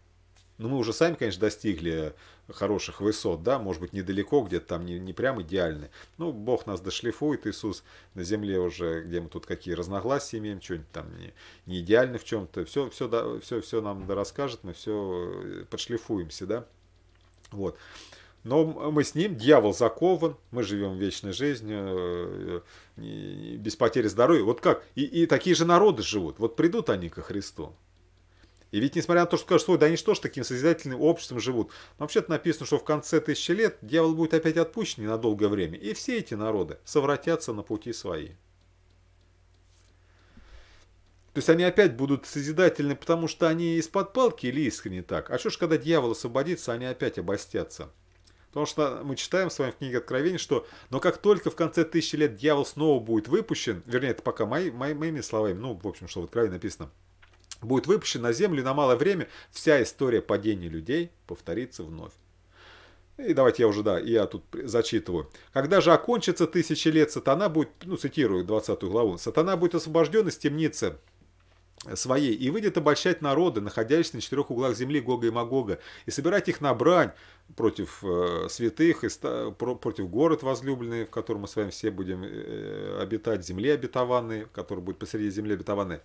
ну, мы уже сами, конечно, достигли хороших высот, да, может быть, недалеко, где-то там не, не прям идеальны. Ну, Бог нас дошлифует, Иисус на земле уже, где мы тут какие разногласия имеем, что-нибудь там не, не идеально в чем-то, все, все, да, все, все нам да расскажет, мы все э, подшлифуемся, да. Вот. Но мы с ним, дьявол закован, мы живем вечной жизнью, э, э, без потери здоровья. Вот как? И, и такие же народы живут. Вот придут они ко Христу. И ведь несмотря на то, что скажут, что да они что ж таким созидательным обществом живут, вообще-то написано, что в конце тысячи лет дьявол будет опять отпущен ненадолгое время, и все эти народы совратятся на пути свои. То есть они опять будут созидательны, потому что они из-под палки или искренне так? А что ж, когда дьявол освободится, они опять обостятся? Потому что мы читаем с вами в книге Откровений, что «но как только в конце тысячи лет дьявол снова будет выпущен», вернее, это пока мои, мои, моими словами, ну, в общем, что в Откровении написано – будет выпущен на Землю и на малое время вся история падения людей повторится вновь. И давайте я уже, да, я тут зачитываю. Когда же окончится тысячи лет, сатана будет, ну, цитирую 20 главу, сатана будет освобожден из темницы своей и выйдет обольщать народы, находящиеся на четырех углах земли Гога и Магога, и собирать их на брань, против э, святых, и против город возлюбленный, в котором мы с вами все будем э, обитать, земли обетованной, который будет посреди земли обетованной.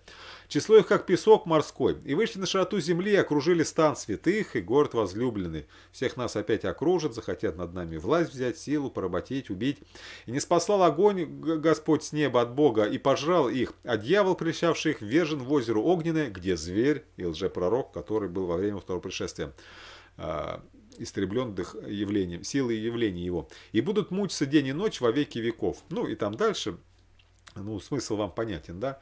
Число их, как песок морской. И вышли на широту земли, окружили стан святых и город возлюбленный. Всех нас опять окружат, захотят над нами власть взять, силу поработить, убить. И не спасал огонь Господь с неба от Бога и пожрал их, а дьявол, прельщавший их, вержен в озеро огненное, где зверь и лжепророк, который был во время второго пришествия а, истребленных явлением, силы явления его, и будут мучиться день и ночь во веки веков. Ну и там дальше, ну смысл вам понятен, да?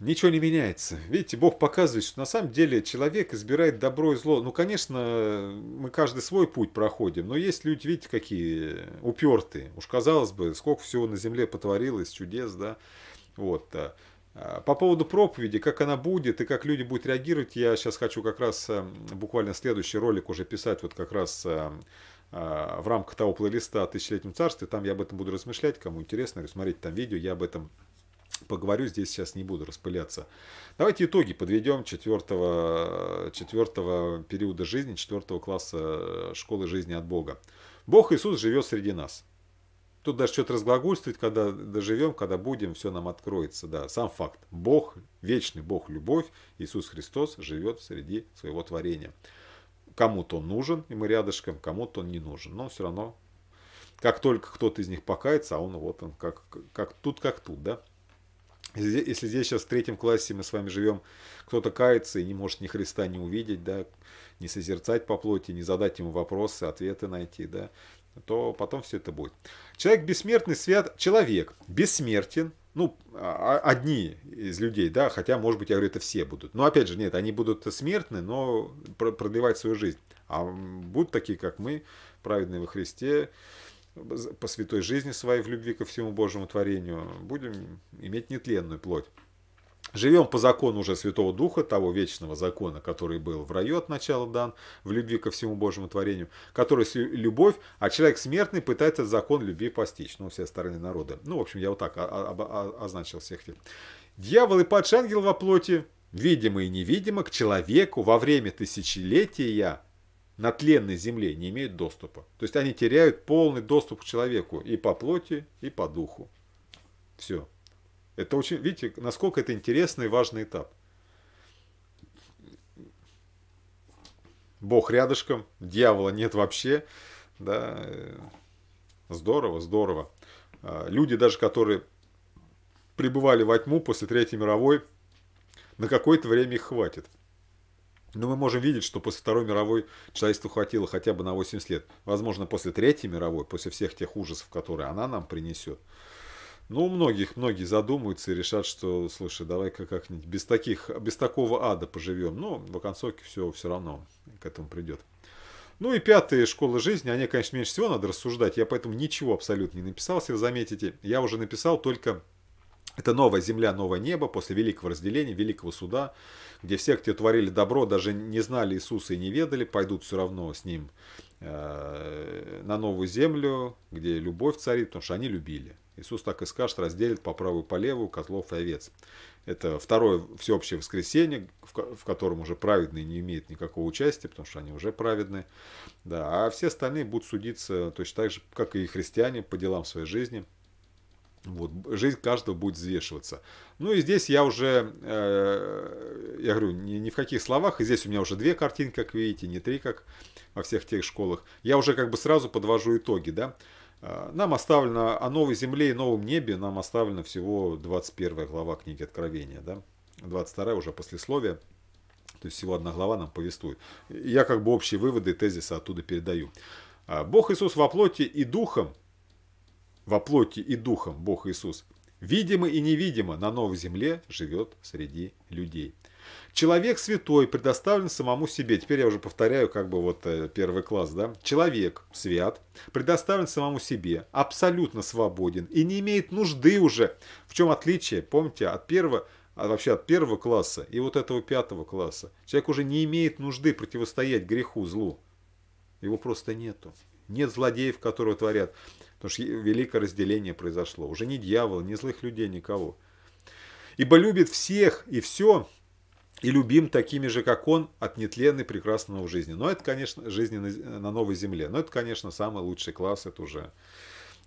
Ничего не меняется. Видите, Бог показывает, что на самом деле человек избирает добро и зло. Ну, конечно, мы каждый свой путь проходим, но есть люди, видите, какие упертые. Уж казалось бы, сколько всего на земле потворилось, чудес, да? Вот. А а, по поводу проповеди, как она будет и как люди будут реагировать, я сейчас хочу как раз э, буквально следующий ролик уже писать вот как раз э, а, в рамках того плейлиста о тысячелетнем царстве. Там я об этом буду размышлять, кому интересно, смотрите там видео, я об этом поговорю, здесь сейчас не буду распыляться. Давайте итоги подведем четвертого, четвертого периода жизни, четвертого класса э, школы жизни от Бога. Бог Иисус живет среди нас. Тут даже что-то разглагольствовать, когда доживем, когда будем, все нам откроется. Да, сам факт. Бог, вечный Бог любовь, Иисус Христос живет среди своего творения. Кому-то он нужен, и мы рядышком, кому-то он не нужен. Но все равно, как только кто-то из них покается, а он вот он, как, как тут, как тут, да. Если здесь сейчас в третьем классе мы с вами живем, кто-то кается и не может ни Христа не увидеть, да, не созерцать по плоти, не задать ему вопросы, ответы найти, да, то потом все это будет. Человек бессмертный, свят, человек бессмертен, ну, а, а, одни из людей, да, хотя, может быть, я говорю, это все будут. Но, опять же, нет, они будут смертны, но продлевать свою жизнь. А будут такие, как мы, праведные во Христе, по святой жизни своей в любви ко всему Божьему творению, будем иметь нетленную плоть. Живем по закону уже Святого Духа, того вечного закона, который был в раю от начала дан, в любви ко всему Божьему творению, который любовь, а человек смертный пытается закон любви постичь, ну, все стороны народа. Ну, в общем, я вот так означил всех. Дьявол и падший ангел во плоти, видимо и невидимо, к человеку во время тысячелетия на тленной земле не имеют доступа. То есть они теряют полный доступ к человеку и по плоти, и по духу. Все. Это очень, видите, насколько это интересный и важный этап. Бог рядышком, дьявола нет вообще. Да. Э, здорово, здорово. А, люди даже, которые пребывали во тьму после Третьей мировой, на какое-то время их хватит. Но мы можем видеть, что после Второй мировой человечеству хватило хотя бы на 80 лет. Возможно, после Третьей мировой, после всех тех ужасов, которые она нам принесет, ну, у многих, многие задумываются и решат, что, слушай, давай-ка как-нибудь без, таких, без такого ада поживем. Но в оконцовке все, все равно к этому придет. Ну и пятая школа жизни, о ней, конечно, меньше всего надо рассуждать, я поэтому ничего абсолютно не написал, если вы заметите. Я уже написал только это новая земля, новое небо после великого разделения, великого суда, где все, кто творили добро, даже не знали Иисуса и не ведали, пойдут все равно с ним Э, на новую землю, где любовь царит, потому что они любили. Иисус так и скажет, разделит по правую и по левую козлов и овец. Это второе всеобщее воскресенье, в котором уже праведные не имеют никакого участия, потому что они уже праведные. Да, а все остальные будут судиться точно так же, как и христиане, по делам своей жизни – вот, жизнь каждого будет взвешиваться. Ну и здесь я уже, э, я говорю, ни, ни в каких словах, и здесь у меня уже две картинки, как видите, не три, как во всех тех школах. Я уже как бы сразу подвожу итоги, да. Э, нам оставлено о новой земле и новом небе, нам оставлено всего 21 глава книги Откровения, да. 22 уже послесловие, то есть всего одна глава нам повествует. Я как бы общие выводы и тезисы оттуда передаю. Э, Бог Иисус во плоти и духом – во плоти и духом Бог Иисус, видимо и невидимо на новой земле живет среди людей. Человек святой предоставлен самому себе. Теперь я уже повторяю, как бы вот э, первый класс, да? Человек свят, предоставлен самому себе, абсолютно свободен и не имеет нужды уже. В чем отличие, помните, от первого а вообще от первого класса и вот этого пятого класса. Человек уже не имеет нужды противостоять греху, злу. Его просто нету нет злодеев, которые творят. Потому что великое разделение произошло. Уже ни дьявола, ни злых людей, никого. Ибо любит всех и все, и любим такими же, как он, от нетленной прекрасной новой жизни. Но это, конечно, жизнь на новой земле. Но это, конечно, самый лучший класс, это уже,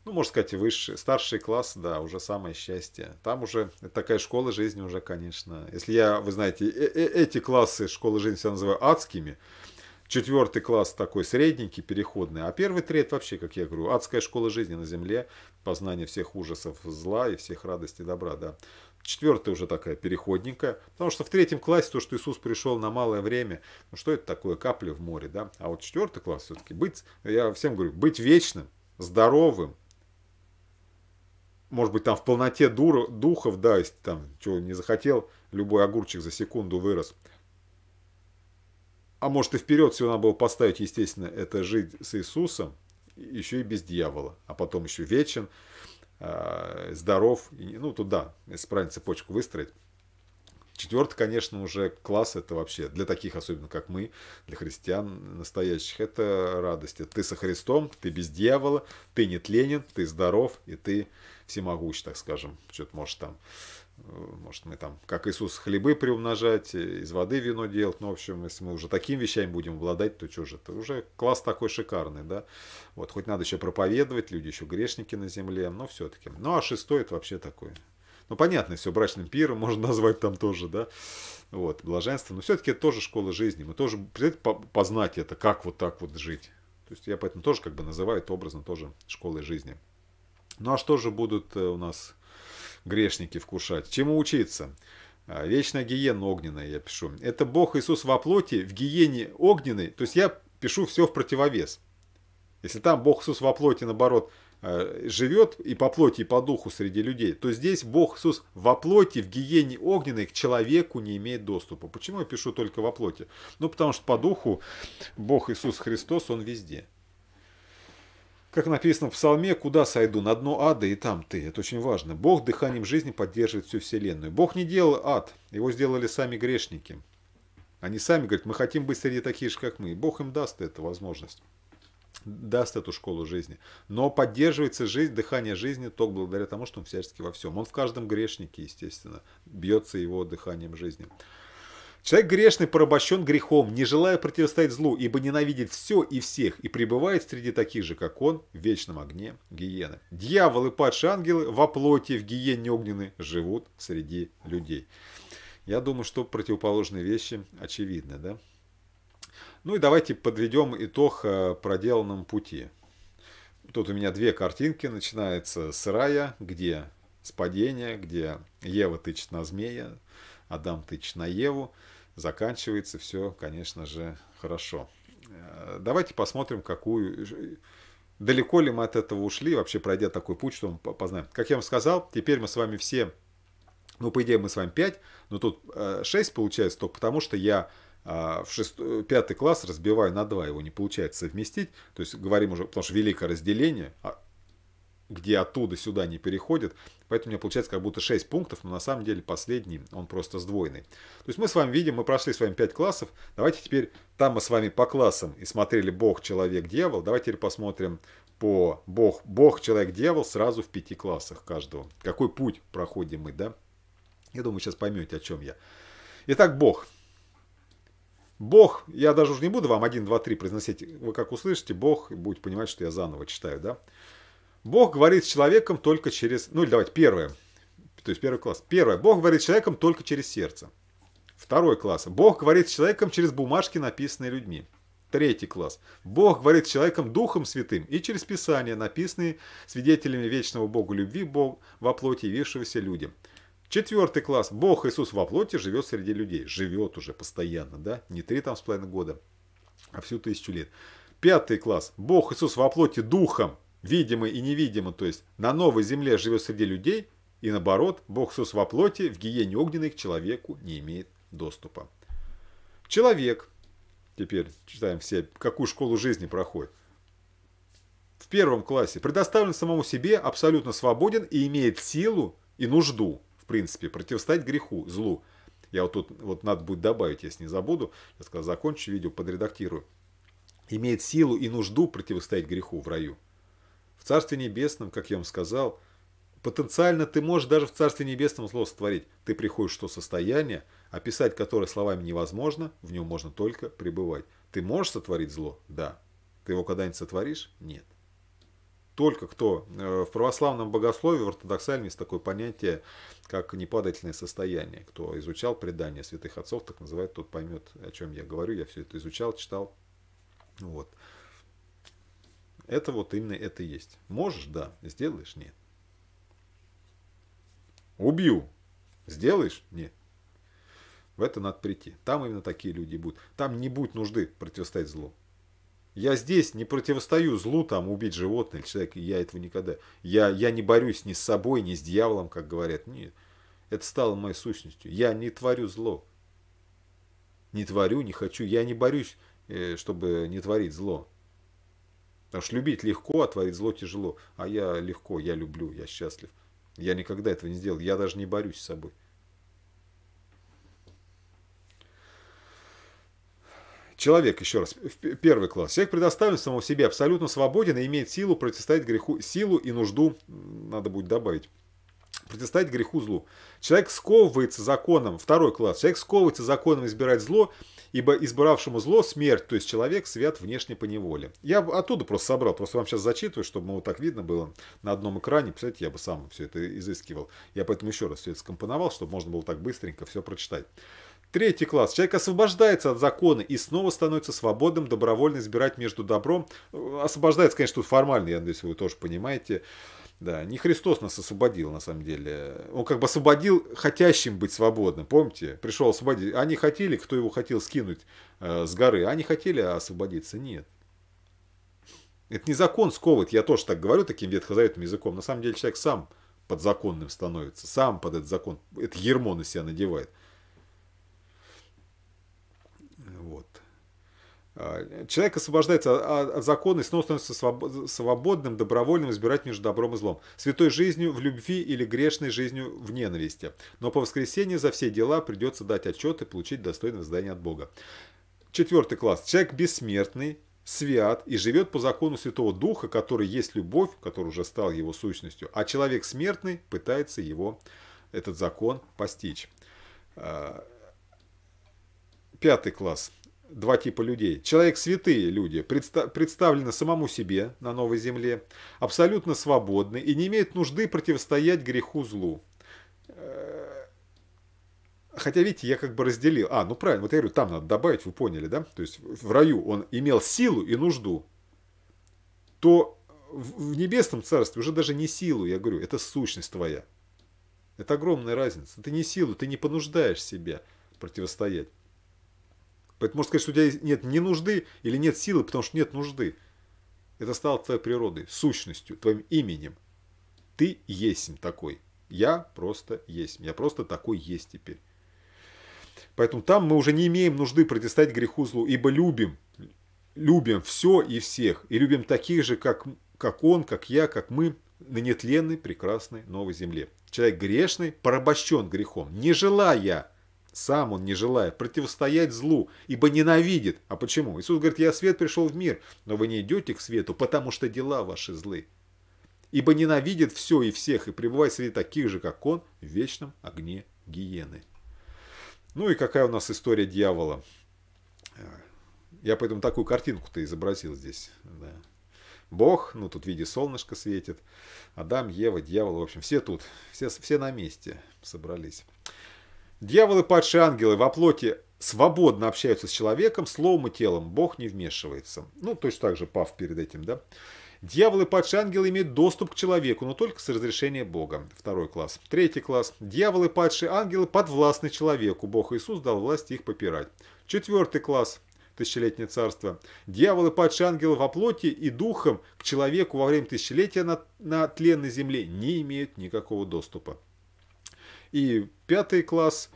ну, можно сказать, высший, старший класс, да, уже самое счастье. Там уже такая школа жизни уже, конечно. Если я, вы знаете, э -э эти классы школы жизни я называю адскими, четвертый класс такой средненький, переходный, а первый трет вообще, как я говорю, адская школа жизни на земле, познание всех ужасов зла и всех радостей добра, да. Четвертая уже такая переходненькая, потому что в третьем классе то, что Иисус пришел на малое время, ну что это такое, капля в море, да. А вот четвертый класс все-таки быть, я всем говорю, быть вечным, здоровым, может быть, там в полноте дура, духов, да, если там чего не захотел, любой огурчик за секунду вырос – а может и вперед всего надо было поставить, естественно, это жить с Иисусом, еще и без дьявола, а потом еще вечен, а, здоров, ну туда, если правильно цепочку выстроить. Четвертый, конечно, уже класс, это вообще для таких, особенно как мы, для христиан настоящих, это радость. ты со Христом, ты без дьявола, ты не тленен, ты здоров и ты всемогущ, так скажем. Что-то можешь там Э, может, мы там, как Иисус, хлебы приумножать, э, из воды вино делать. Ну, в общем, если мы уже такими вещами будем обладать, то что же это? Уже класс такой шикарный, да? Вот, хоть надо еще проповедовать, люди еще грешники на земле, но все-таки. Ну, а шестой это вообще такой. Ну, понятно, все, брачным пиром [laughs] можно назвать там тоже, да? Вот, блаженство. Но все-таки это тоже школа жизни. Мы тоже придется познать это, как вот так вот жить. То есть я поэтому тоже как бы называю это образно тоже школой жизни. Ну а что же будут э, у нас грешники вкушать. Чему учиться? А, вечная гиена огненная, я пишу. Это Бог Иисус во плоти, в гиене огненной. То есть я пишу все в противовес. Если там Бог Иисус во плоти, наоборот, а, живет и по плоти, и по духу среди людей, то здесь Бог Иисус во плоти, в гиене огненной, к человеку не имеет доступа. Почему я пишу только во плоти? Ну, потому что по духу Бог Иисус Христос, Он везде. Как написано в псалме, куда сойду? На дно ада и там ты. Это очень важно. Бог дыханием жизни поддерживает всю вселенную. Бог не делал ад, его сделали сами грешники. Они сами говорят, мы хотим быть среди таких же, как мы. Бог им даст эту возможность, даст эту школу жизни. Но поддерживается жизнь, дыхание жизни только благодаря тому, что он всячески во всем. Он в каждом грешнике, естественно, бьется его дыханием жизни. Человек грешный порабощен грехом, не желая противостоять злу, ибо ненавидит все и всех, и пребывает среди таких же, как он, в вечном огне гиены. Дьяволы, падшие ангелы во плоти в гиене огненной живут среди людей. Я думаю, что противоположные вещи очевидны, да? Ну и давайте подведем итог э, проделанном пути. Тут у меня две картинки. Начинается с рая, где спадение, где Ева тычет на змея, Адам тычет на Еву заканчивается все, конечно же, хорошо. Э, давайте посмотрим, какую... Далеко ли мы от этого ушли, вообще пройдя такой путь, что мы познаем. Как я вам сказал, теперь мы с вами все... Ну, по идее, мы с вами 5, но тут 6 э, получается только потому, что я э, в шест... пятый класс разбиваю на два, его не получается совместить. То есть говорим уже, потому что великое разделение, а где оттуда сюда не переходит. Поэтому у меня получается как будто 6 пунктов, но на самом деле последний, он просто сдвоенный. То есть мы с вами видим, мы прошли с вами 5 классов. Давайте теперь, там мы с вами по классам и смотрели Бог, Человек, Дьявол. Давайте теперь посмотрим по Бог, Бог, Человек, Дьявол сразу в 5 классах каждого. Какой путь проходим мы, да? Я думаю, сейчас поймете, о чем я. Итак, Бог. Бог, я даже уже не буду вам 1, 2, 3 произносить, вы как услышите, Бог, будете понимать, что я заново читаю, да? Бог говорит с человеком только через... Ну, или давайте первое. То есть первый класс. Первое. Бог говорит с человеком только через сердце. Второй класс. Бог говорит с человеком через бумажки, написанные людьми. Третий класс. Бог говорит с человеком Духом Святым и через Писание, написанные свидетелями вечного Бога любви, Бог во плоти явившегося людям. Четвертый класс. Бог Иисус во плоти живет среди людей. Живет уже постоянно, да? Не три там с половиной года, а всю тысячу лет. Пятый класс. Бог Иисус во плоти духом видимо и невидимо, то есть на новой земле живет среди людей, и наоборот, Бог Иисус во плоти в гиене огненной к человеку не имеет доступа. Человек, теперь читаем все, какую школу жизни проходит, в первом классе предоставлен самому себе, абсолютно свободен и имеет силу и нужду, в принципе, противостоять греху, злу. Я вот тут, вот надо будет добавить, если не забуду, сейчас когда закончу видео, подредактирую. Имеет силу и нужду противостоять греху в раю. Царстве Небесном, как я вам сказал, потенциально ты можешь даже в Царстве Небесном зло сотворить. Ты приходишь в то состояние, описать которое словами невозможно, в нем можно только пребывать. Ты можешь сотворить зло? Да. Ты его когда-нибудь сотворишь? Нет. Только кто э, в православном богословии, в ортодоксальном есть такое понятие, как непадательное состояние. Кто изучал предания святых отцов, так называют, тот поймет, о чем я говорю. Я все это изучал, читал. Вот. Это вот именно это и есть. Можешь, да. Сделаешь, нет. Убью. Сделаешь? Нет. В это надо прийти. Там именно такие люди будут. Там не будет нужды противостоять злу. Я здесь не противостою злу, там, убить животное или человека, я этого никогда. Я, я не борюсь ни с собой, ни с дьяволом, как говорят. Нет. Это стало моей сущностью. Я не творю зло. Не творю, не хочу. Я не борюсь, э, чтобы не творить зло. Потому что любить легко, а творить зло тяжело. А я легко, я люблю, я счастлив. Я никогда этого не сделал, я даже не борюсь с собой. Человек, еще раз, первый класс. Человек предоставлен самого себе, абсолютно свободен и имеет силу противостоять греху, силу и нужду, надо будет добавить, противостоять греху злу. Человек сковывается законом, второй класс, человек сковывается законом избирать зло ибо избравшему зло смерть, то есть человек свят внешне по неволе. Я оттуда просто собрал, просто вам сейчас зачитываю, чтобы ну, вот так видно было на одном экране. Представляете, я бы сам все это изыскивал. Я поэтому еще раз все это скомпоновал, чтобы можно было так быстренько все прочитать. Третий класс. Человек освобождается от закона и снова становится свободным добровольно избирать между добром. Э, освобождается, конечно, тут формально, я надеюсь, вы тоже понимаете. Да, не Христос нас освободил, на самом деле. Он как бы освободил хотящим быть свободным. Помните? Пришел освободить. Они хотели, кто его хотел скинуть э, с горы. Они хотели, а освободиться нет. Это не закон сковывает. Я тоже так говорю таким ветхозаветным языком. На самом деле человек сам под законным становится. Сам под этот закон. Это ермо на себя надевает. А, человек освобождается от закона и снова становится свободным, добровольным избирать между добром и злом, святой жизнью в любви или грешной жизнью в ненависти. Но по воскресенье за все дела придется дать отчет и получить достойное воздание от Бога. Четвертый класс. Человек бессмертный, свят и живет по закону Святого Духа, который есть любовь, который уже стал его сущностью, а человек смертный пытается его, этот закон, постичь. А, пятый класс два типа людей. Человек святые люди предста представлены самому себе на новой земле, абсолютно свободны и не имеют нужды противостоять греху злу. Э, хотя, видите, я как бы разделил. А, ну правильно, вот я говорю, там надо добавить, вы поняли, да? То есть в раю он имел силу и нужду. То в небесном царстве уже даже не силу, я говорю, это сущность твоя. Это огромная разница. Ты не силу, ты не понуждаешь себя противостоять. Поэтому можно сказать, что у тебя нет ни нужды или нет силы, потому что нет нужды. Это стало твоей природой, сущностью, твоим именем. Ты есть такой. Я просто есть. Я просто такой есть теперь. Поэтому там мы уже не имеем нужды протестать греху злу, ибо любим. Любим все и всех. И любим таких же, как, как он, как я, как мы, на нетленной прекрасной новой земле. Человек грешный порабощен грехом, не желая сам он не желая противостоять злу, ибо ненавидит. А почему? Иисус говорит, я свет пришел в мир, но вы не идете к свету, потому что дела ваши злы. Ибо ненавидит все и всех, и пребывает среди таких же, как он, в вечном огне гиены. Ну и какая у нас история дьявола? Я поэтому такую картинку-то изобразил здесь. Да. Бог, ну тут в виде солнышка светит. Адам, Ева, дьявол, в общем, все тут, все, все на месте собрались. Дьяволы, падшие ангелы во плоти свободно общаются с человеком, словом и телом. Бог не вмешивается. Ну, точно так же Пав перед этим, да? Дьяволы, падшие ангелы имеют доступ к человеку, но только с разрешения Бога. Второй класс. Третий класс. Дьяволы, падшие ангелы подвластны человеку. Бог Иисус дал власть их попирать. Четвертый класс. Тысячелетнее царство. Дьяволы, падшие ангелы во плоти и духом к человеку во время тысячелетия на, на тленной земле не имеют никакого доступа и пятый класс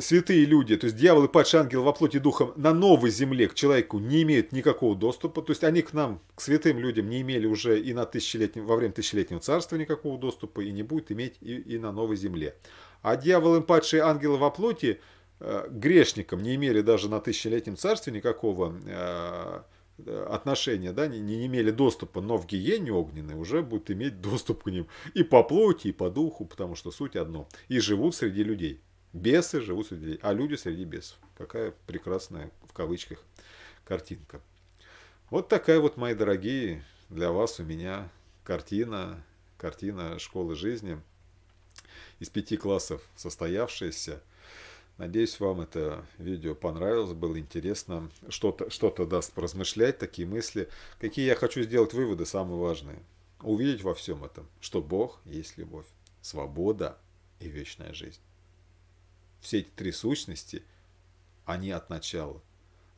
святые люди, то есть дьяволы падшие ангелы ангел во плоти духом на новой земле к человеку не имеют никакого доступа. То есть они к нам, к святым людям, не имели уже и на тысячелетнем, во время тысячелетнего царства никакого доступа и не будет иметь и, и на новой земле. А дьяволы падшие ангелы во плоти э, грешникам не имели даже на тысячелетнем царстве никакого э, Э, отношения, да, не, не имели доступа, но в гиене огненной уже будут иметь доступ к ним и по плоти, и по духу, потому что суть одно. И живут среди людей. Бесы живут среди людей, а люди среди бесов. Какая прекрасная, в кавычках, картинка. Вот такая вот, мои дорогие, для вас у меня картина, картина школы жизни из пяти классов состоявшаяся – Надеюсь, вам это видео понравилось, было интересно, что-то что, -то, даст поразмышлять, такие мысли. Какие я хочу сделать выводы, самые важные. Увидеть во всем этом, что Бог есть любовь, свобода и вечная жизнь. Все эти три сущности, они от начала.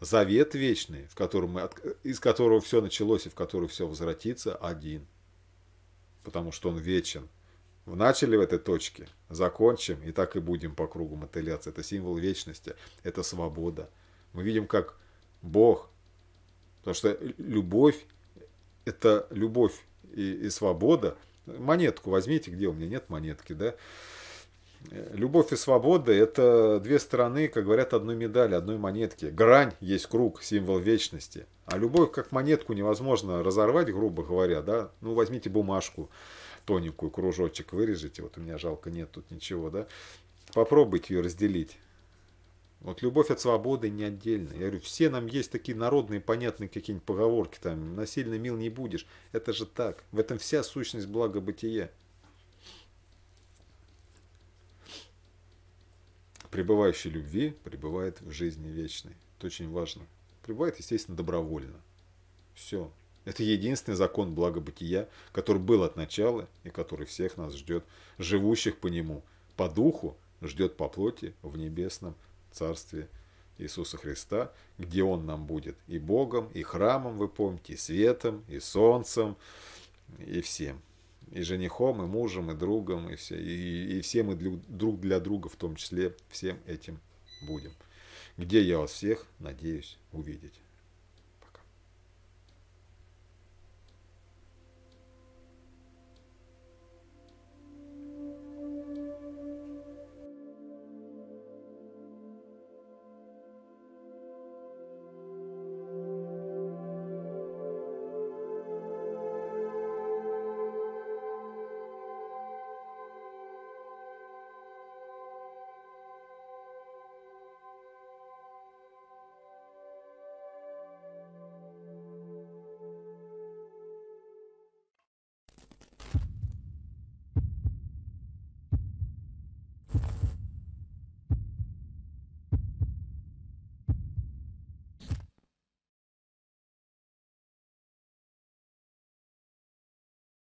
Завет вечный, в котором мы, из которого все началось и в который все возвратится, один. Потому что он вечен. Начали в этой точке, закончим, и так и будем по кругу мотыляться. Это символ вечности, это свобода. Мы видим, как Бог, потому что любовь, это любовь и, и свобода. Монетку возьмите, где у меня нет монетки, да? Любовь и свобода – это две стороны, как говорят, одной медали, одной монетки. Грань есть круг, символ вечности. А любовь, как монетку, невозможно разорвать, грубо говоря. Да? Ну, возьмите бумажку, тоненькую кружочек вырежете, вот у меня жалко нет тут ничего, да, попробуйте ее разделить. Вот любовь от свободы не отдельно. Я говорю, все нам есть такие народные, понятные какие-нибудь поговорки, там, насильно мил не будешь. Это же так. В этом вся сущность блага бытия. Пребывающей любви пребывает в жизни вечной. Это очень важно. Пребывает, естественно, добровольно. Все. Это единственный закон благобытия, который был от начала и который всех нас ждет, живущих по нему, по духу, ждет по плоти в небесном царстве Иисуса Христа, где Он нам будет и Богом, и храмом, вы помните, и светом, и солнцем, и всем. И женихом, и мужем, и другом, и, все, и, и все мы друг для друга в том числе всем этим будем. Где я вас всех, надеюсь, увидеть.